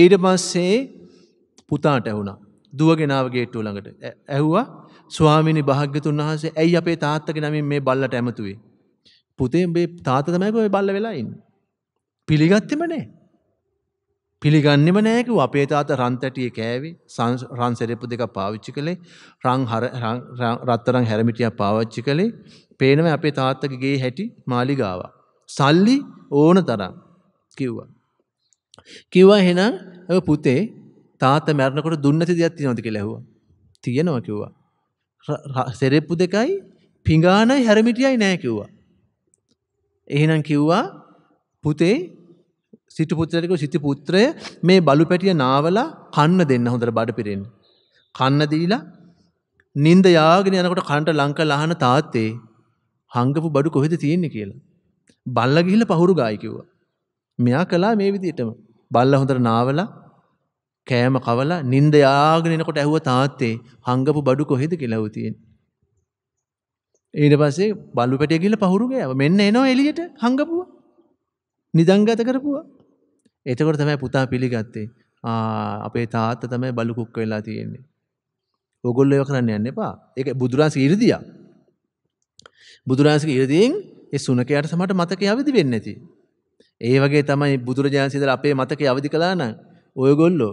ඊට පස්සේ පුතාට ඇහුණා දුවගෙනාව ගේට්ටුව ළඟට ඇහුවා ස්වාමිනි භාග්‍යතුන් වහන්සේ ඇයි අපේ තාත්තක නමින් මේ බල්ලට ඇමතුවේ. පුතේ මේ තාත තමයි ඔය බල්ල වෙලා ඉන්නේ. පිළිගත්තෙම නෑ. පිළිගන්නෙම නෑ කිව්වා අපේ තාත්තා රන් තැටියේ කෑවේ රන් සෙරෙප්පු දෙකක් පාවිච්චි කළේ රන් හර රත්තරන් හැරමිටියක් පාවිච්චි කළේ පේනවා අපේ තාත්තගේ ගේ හැටි මාලිගාව. සල්ලි ඕන තරම් කිව්වා. කිව්වා එහෙනම් ඔය පුතේ තාත්තා මැරෙනකොට දුන්න නැති දෙයක් තියෙනවද කියලා ඇහුවා. තියෙනවා කිව්වා. සෙරෙප්පු දෙකයි පිඟානයි හැරමිටියයි නෑ කිව්වා. එහෙනම් කිව්වා පුතේ සිටි පුත්‍රයක සිටි පුත්‍රය මේ බලු පැටිය නාවලා කන්න දෙන්න හොඳට බඩ පිරෙන්. කන්න දීලා නින්ද යාගෙන යනකොට කන්ට ලංක ලහන තාත්තේ හංගපු බඩු කොහෙද තියෙන්නේ කියලා. බල්ල ගිහිල්ලා පහුරු ගායි කිව්වා. මෙයා කළා මේ විදිහටම. බල්ල හොඳට නාවලා කෑම කවලා නින්ද යාගෙන එනකොට ඇහුව තාත්තේ හංගපු බඩු කොහෙද කියලා උතියෙන්. ඊට පස්සේ බලු පැටිය ගිහලා පහුරු ගෑවා. මෙන්න එනවා එළියට හංගපුවා. නිදන්ගත කරපුවා. එතකොට තමයි පුතා පිළිගත්තේ. අපේ තාත්ත තමයි බලුකුක්ක වෙලා තියෙන්නේ. ඔගොල්ලෝ ඒක කරන්න යන්න එපා. ඒක බුදුරජාණන්ගේ 이르දියා. බුදුරජාණන්ගේ 이르දීන් ඒ සුනකයාට සමහර මතකයේ අවදි වෙන්නේ නැති. ඒ වගේ තමයි බුදුරජාණන් සිදලා අපේ මතකයේ අවදි කළා නම් ඔයගොල්ලෝ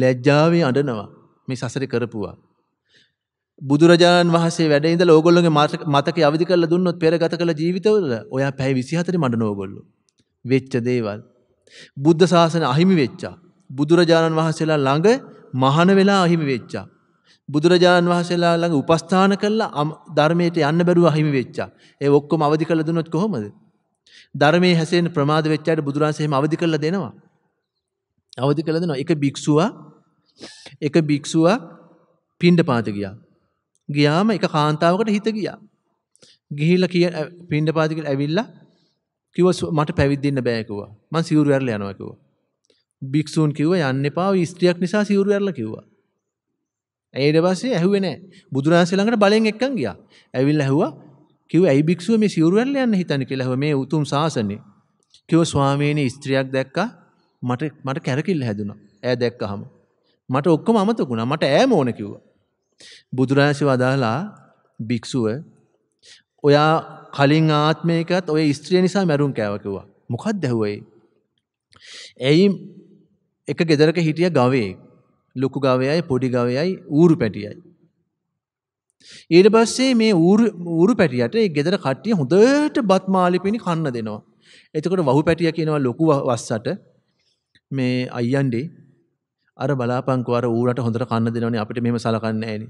ලැජ්ජාවේ අඬනවා. මේ සසරේ කරපුවා. බුදුරජාණන් වහන්සේ වැඩ ඉඳලා ඕගොල්ලෝගේ මතකයේ අවදි කරලා දුන්නොත් පෙරගත කළ ජීවිතවල ඔයා පැය 24 මඩන ඕගොල්ලෝ. වෙච්ච දේවල් බුද්ධ ශාසන අහිමි වෙච්චා. බුදුරජාණන් වහන්සේලා ළඟ මහාන වෙලා අහිමි වෙච්චා. බුදුරජාණන් වහන්සේලා ළඟ උපස්ථාන කළා ධර්මයට යන්න බැරුව අහිමි වෙච්චා. ඒ ඔක්කොම අවදි කළ දුන්නොත් කොහොමද? ධර්මයේ හැසෙන ප්‍රමාද වෙච්ච අයට බුදුරජාණන් එහෙම අවදි කළා දෙනවා. අවදි කළා දෙනවා. එක භික්ෂුවක් එක භික්ෂුවක් පිණ්ඩපාත ගියා. ගියාම එක කාන්තාවකට හිත ගියා. ගිහිල්ලා කිය පිණ්ඩපාත කියලා ඇවිල්ලා කිව මට පැවිදදින්න බෑකවා මං සිවරුවරල යනවකිව. භික්ෂූන් කිව යන්න පාව ස්ත්‍රියක් නිසා සිවරුවරල කිව්වා. ඒට පස්සේ ඇහුවෙන බුදුරන්සේළඟට බලෙන් එක්කන් ගියා ඇවිල් ඇහවා කිව ඇයි භික්ෂුව මේ සිවරුවරල යන්න හිතන කෙලහව මේ උතුම් ශාසනය කිව ස්වාමීනය ස්ත්‍රියක් දැක්කා මට මට කැරකිල්ල හැදුන ඇය දැක්ක හම මට ඔක්කොම අමතකුණා මට ඇ මෝන කිව්ව බුදුරාශි වදාලා භික්ෂුව ඔයා කලින් ආත්මයකත් ඔය ස්ත්‍රිය නිසා මැරුම් කෑවකිවා මොකක් දැහුවයි. ඇයි එක ගෙදරක හිටිය ගවේ ලොකු ගවයයි පොඩි ගවයයි ඌරු පැටියයි. ඊට පස්සේ මේ ඌරු පැටියට ගෙදර කට්ටිය හොඳට බත්මාලිපිනි කන්න දෙනවා. එතකොට වහු පැටිය කියනවා ලොකු වස්සට මේ අයියන්ඩේ අර බලාපංකෝ අර ඌරට හොඳට කන්න දෙනවනේ අපිට මෙහෙම සලකන්නේ නැහෙනේ.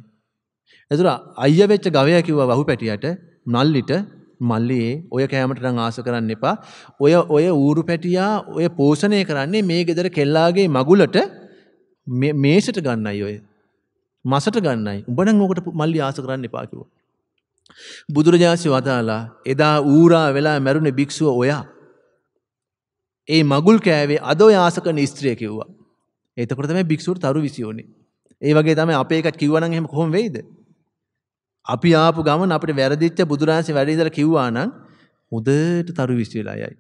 එතකොට අයියා වෙච්ච ගවයා කිව්වා වහු පැටියට නල්ලිට මල්ලේ ඔය කෑමට නම් ආස කරන්න එපා. ඔය ඔය ඌරු පැටියා ඔය පෝෂණය කරන්නේ මේ ගෙදර කෙල්ලාගේ මගුලට මේසට ගන්නයි ඔය. මසට ගන්නයි. උඹ නම් ඕකට මල්ලි ආස කරන්න එපා කිව්වා. බුදුරජාසි වදාලා එදා ඌරා වෙලා මැරුණේ භික්ෂුව ඔයා. ඒ මගුල් කෑවේ අද ඔය ආස කරන ස්ත්‍රිය කිව්වා. එතකොට තමයි භික්ෂුවට තරු විසියෝනේ. ඒ වගේ තමයි අපේ එකත් කිව්වනම් එහෙම කොහොම වෙයිද? අපි ආපු ගමන් අපිට වැරදිච්ච බුදුරජාණන්සේ වැඩ ඉඳලා කිව්වා නම් හොඳට තරු විශ්ව වෙලා යයි.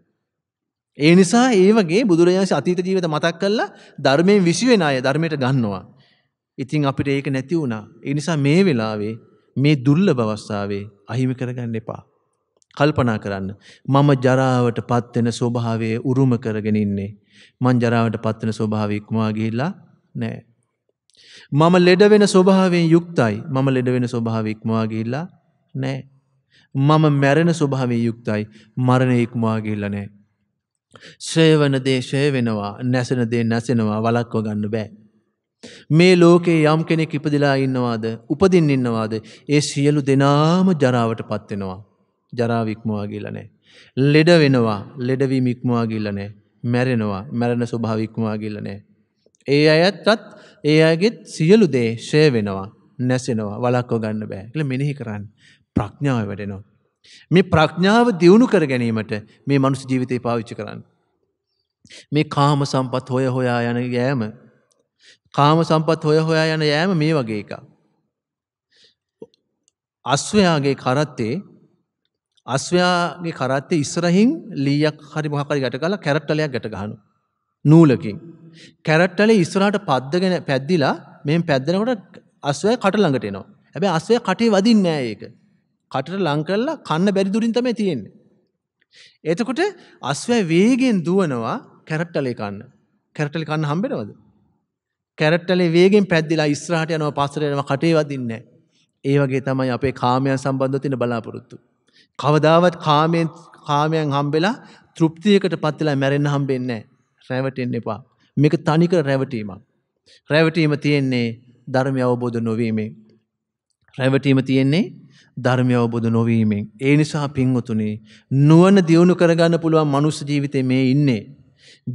ඒ නිසා ඒ වගේ බුදුරජාණන්සේ අතීත ජීවිත මතක් කරලා ධර්මයෙන් විශ්ව වෙන අය ධර්මයට ගන්නවා. ඉතින් අපිට ඒක නැති වුණා. ඒ නිසා මේ වෙලාවේ මේ දුර්ලභ අවස්ථාවේ අහිමි කරගන්න එපා. කල්පනා කරන්න. මම ජරාවට පත් වෙන ස්වභාවය උරුම කරගෙන ඉන්නේ. මං ජරාවට පත් වෙන ස්වභාවය ඉක්මවා ගිහිල්ලා නැහැ. මම ලෙඩ වෙන ස්වභාවයෙන් යුක්තයි මම ලෙඩ වෙන ස්වභාව ඉක්මවා ගිහිල්ලා නෑ. මම මැරෙන ස්වභාවයෙන් යුක්තයි මරණය ඉක්මවා ගිහිල්ලා නෑ. ශ්‍රේවන දේ ශ්‍රය වෙනවා නැසෙන දේ නැසෙනවා වලක්ව ගන්න බෑ. මේ ලෝකේ යම් කෙනෙක් ඉපදිලා ඉන්නවාද උපදින් ඉන්නවාද ඒ සියලු දෙනාම ජරාවට පත්වෙනවා ජරාවික්මවා ගිල්ල නෑ. ලෙඩ වෙනවා ලෙඩවී මික්මවා ගිල්ල නෑ මැරෙනවා මැරණ ස්වභාවික්මවා ගිල්ල නෑ. ඒ අයත්ත් ඒ අයගෙත් සියලු දේ ෂය වෙනවා නැසෙනවා වලක්කෝ ගන්න බෑ කියලා මෙනෙහි කරන්න ප්‍රඥාව වැඩෙනවා. මේ ප්‍රඥාව දියුණු කර ගැනීමට මේ මනුස්ස ජීවිතය පාවිච්චි කරන්න. මේ කාම සම්පත් හොය හොයා යන යෑම කාම සම්පත් හොය හොයා යන යෑම මේ වගේ එක. අස්වයාගේ කරත්තේ අස්වයාගේ කරත්තේ ඉස්සරහින් ලීයක් හරි මොහකරි ගැට කලා කැරට්ටලයක් ගැට ගහනු. නූලකින් කැරට්ටල ඉස්සරහට පද්දගෙන පැද්දිලා මෙම පැද්දනකොට අස්වය කට ළඟට එනවා. හැබැයි අස්වය කටේ වදින්නේ නැහැ ඒක. කටට ලං කරලා කන්න බැරි දුරින් තමයි තියෙන්නේ. එතකොට අස්වැ වේගෙන් දුවනවා කැරට්ටලේ කන්න. කැරට්ටලේ කන්න හම්බෙනවද? කැරට්ටලේ වේගෙන් පැද්දිලා ඉස්සරහට යනවා පස්සට යනවා කටේ වදින්නේ ඒ වගේ තමයි අපේ කාමයන් සම්බන්ධව තියෙන බලාපොරොත්තු. කවදාවත් කාමයෙන් කාමයන් හම්බෙලා තෘප්තියකට පත් වෙලා මැරෙන්න හම්බෙන්නේ නැහැ. රැවටෙන්න එපා. මේක තනිකර රැවටීමක්. රැවටීම තියෙන්නේ ධර්මය අවබෝධ නොවීමේ. රැවටීම තියෙන්නේ ධර්මය අවබෝධ නොවීමෙන්. ඒ නිසා පින්වතුනි නුවණ දියුණු කරගන්න පුළුවන් මනුස්ස ජීවිතේ මේ ඉන්නේ.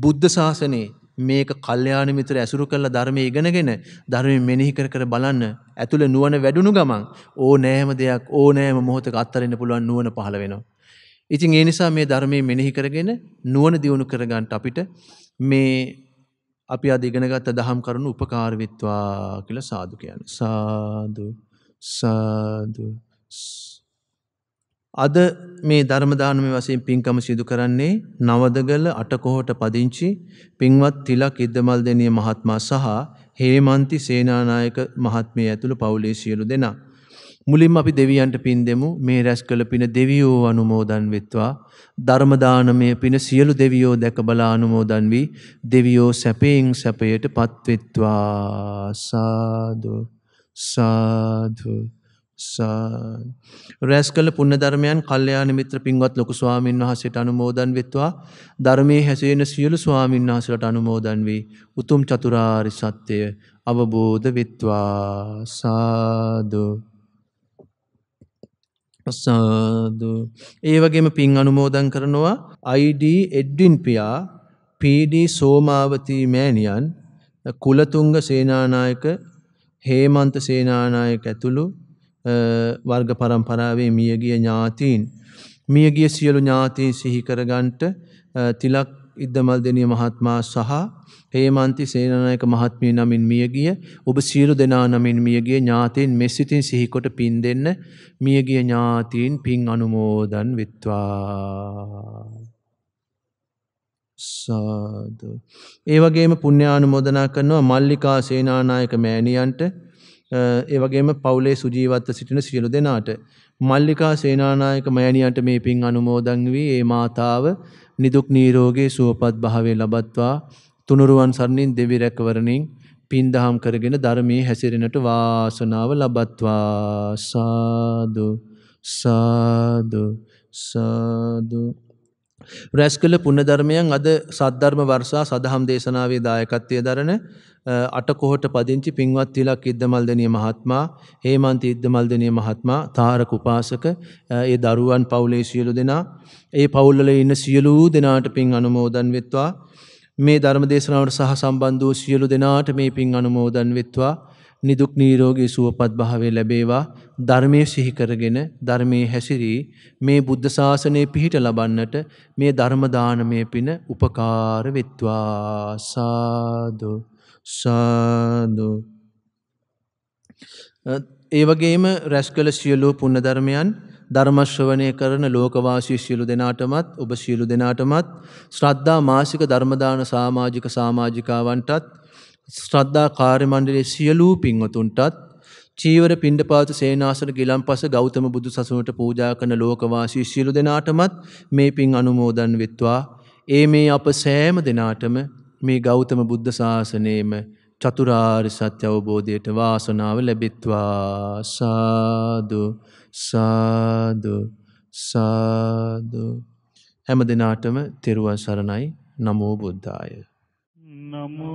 බුද්ධ ශාසනේ මේක කල්යාණ මිත්‍ර ඇසුරු කරලා ධර්මයේ ඉගෙනගෙන ධර්මයේ මෙනෙහි කර කර බලන්න ඇතුළේ නුවණ වැඩුණු ගමන් ඕනෑම දෙයක් ඕනෑම මොහොතක අත්හරින්න පුළුවන් නුවණ පහළ වෙනවා. ඉතින් ඒ නිසා මේ ධර්මයේ මෙනෙහි කරගෙන නුවණ දියුණු කරගන්න අපිට මේ අපි අද ඉගෙනගත් දහම් කරුණු උපකාර විත්වා කියලා සාදු කියන්නේ. සාදු සාදු අද මේ ධර්මදානමය වශයෙන් පින්කම සිදු කරන්නේ නවදගල අටකොහොට පදිංචි පින්වත් තිලක් ඉද්දමල් දෙනිය මහත්මයා සහ හේමන්ති සේනානායක මහත්මිය ඇතුළු පවුලේ සියලු දෙනා. මුලින්ම අපි දෙවියන්ට පින් දෙමු මේ රැස් කළ පින දෙවියෝ අනුමෝදන් වෙත්වා ධර්මදානමය පින සියලු දෙවියෝ දැක බලා අනුමෝදන් වී දෙවියෝ සැපයෙන් සැපයට පත්වෙත්වා සාදු සාදු රැස් කල පුන්න ධර්මයන් කල්්‍යයාන මිත්‍ර පින්වත් ලොකු ස්වාමීන් වහසට අනුමෝදන් වෙත්වා ධර්මය හැසේන සියලු ස්වාමීන් වහසට අනුමෝදන් වී උතුම් චතුරාරි සත්‍යය අවබෝධ වෙත්වා සාදුු සාදු ඒ වගේම පින් අනුමෝදන් කරනවා අයිඩ එඩ්ඩින් පියා පීඩ සෝමාවතී මෑණියන් කුලතුංග සේනානායක හේමන්ත සේනානායක ඇතුළු වර්ග පරම්පරාවේ මියගිය ඥාතීන් මියගිය සියලු ඥාතීන් සිහිකරගන්ට තිලක් ඉද්දමල්දනිය මහත්මා සහ හේමන්ති සේනනායක මහත්මිය නමින් මියගිය ඔබ සියලු දෙනා නමින් මියගිය ඥාතීන් මෙසිතින් සිහිකොට පින් දෙන්න මියගිය ඥාතීන් පින් අනුමෝදන් විත්වා සාදු ඒ වගේම පුණ්‍යානුමෝදනා කරනවා මල්ලිකා සේනානායක මෑණියන්ට ඒ වගේම පවුලේ සුජීවත්ව සිටින සියලු දෙනාට මල්ලිකා සේනානායක මෑණියන්ට මේ පින් අනුමෝදන් වී ඒ මාතාව නිදුක් නිරෝගී සුවපත් භාවය ලබත්වා තුනුරුවන් සරණින් දෙවි රැකවරණින් පින් දහම් කරගෙන ධර්මයේ හැසිරෙනට වාසනාව ලබත්වා සාදු සාදු සාදු රැස්කල පුණ්‍ය ධර්මයන් අද සද්ධර්ම වර්ෂා සදහම් දේශනාවේ දායකත්වයේ දරන අටකොහොට පදිංචි පින්වත් තිලක් ඉද්දමල්දනය මහත්මා හේමන්ත ඉද්දමල්දනය මහත්මා තාරක උපාසක ඒ දරුවන් පවුලේ සියලු දෙනා ඒ පවුල්ලල ඉන්න සියලූ දෙනාට පින් අනුමෝදන් වෙත්වා මේ ධර්ම දේශනාවට සහ සම්බන්ධූ සියලු දෙනාට මේ පින් අනුමෝදන් වෙත්වා නිදුක් නීරෝගේ සුවපත් භාවේ ලැබේවා ධර්මය සිහිකරගෙන ධර්මය හැසිරී මේ බුද්ධ ශාසනය පිහිට ලබන්නට මේ ධර්මදානමය පින උපකාර වෙත්වා සාදෝ. සාදු ඒ වගේම රැස් කළ සියලු පුණ්‍යධර්මයන් ධර්මශ්‍රවණය කරන ලෝකවාසී සියලු දෙනාටමත් ඔබ සියලු දෙනාටමත් ශ්‍රද්ධා මාසික ධර්මදාන සමාජික සමාජිකාවන්ටත් ශ්‍රද්ධා කාර්ය මණ්ඩලයේ සියලු පින්වතුන්ටත් චීවර පිණ්ඩපාත සේනාසන ගිලම්පස ගෞතම බුදු සසුනට පූජා කරන ලෝකවාසී සියලු දෙනාටමත් මේ පින් අනුමෝදන් වෙත්වා ඒ මේ අප සෑම දෙනාටම මේ ගෞතම බුද්ධ ශාසනයේම චතුරාර්ය සත්‍ය අවබෝධයට වාසනාව ලැබෙත්වා සාදු සාදු සාදු හැම දිනාටම තෙරුවන් සරණයි නමෝ බුද්ධාය නමෝ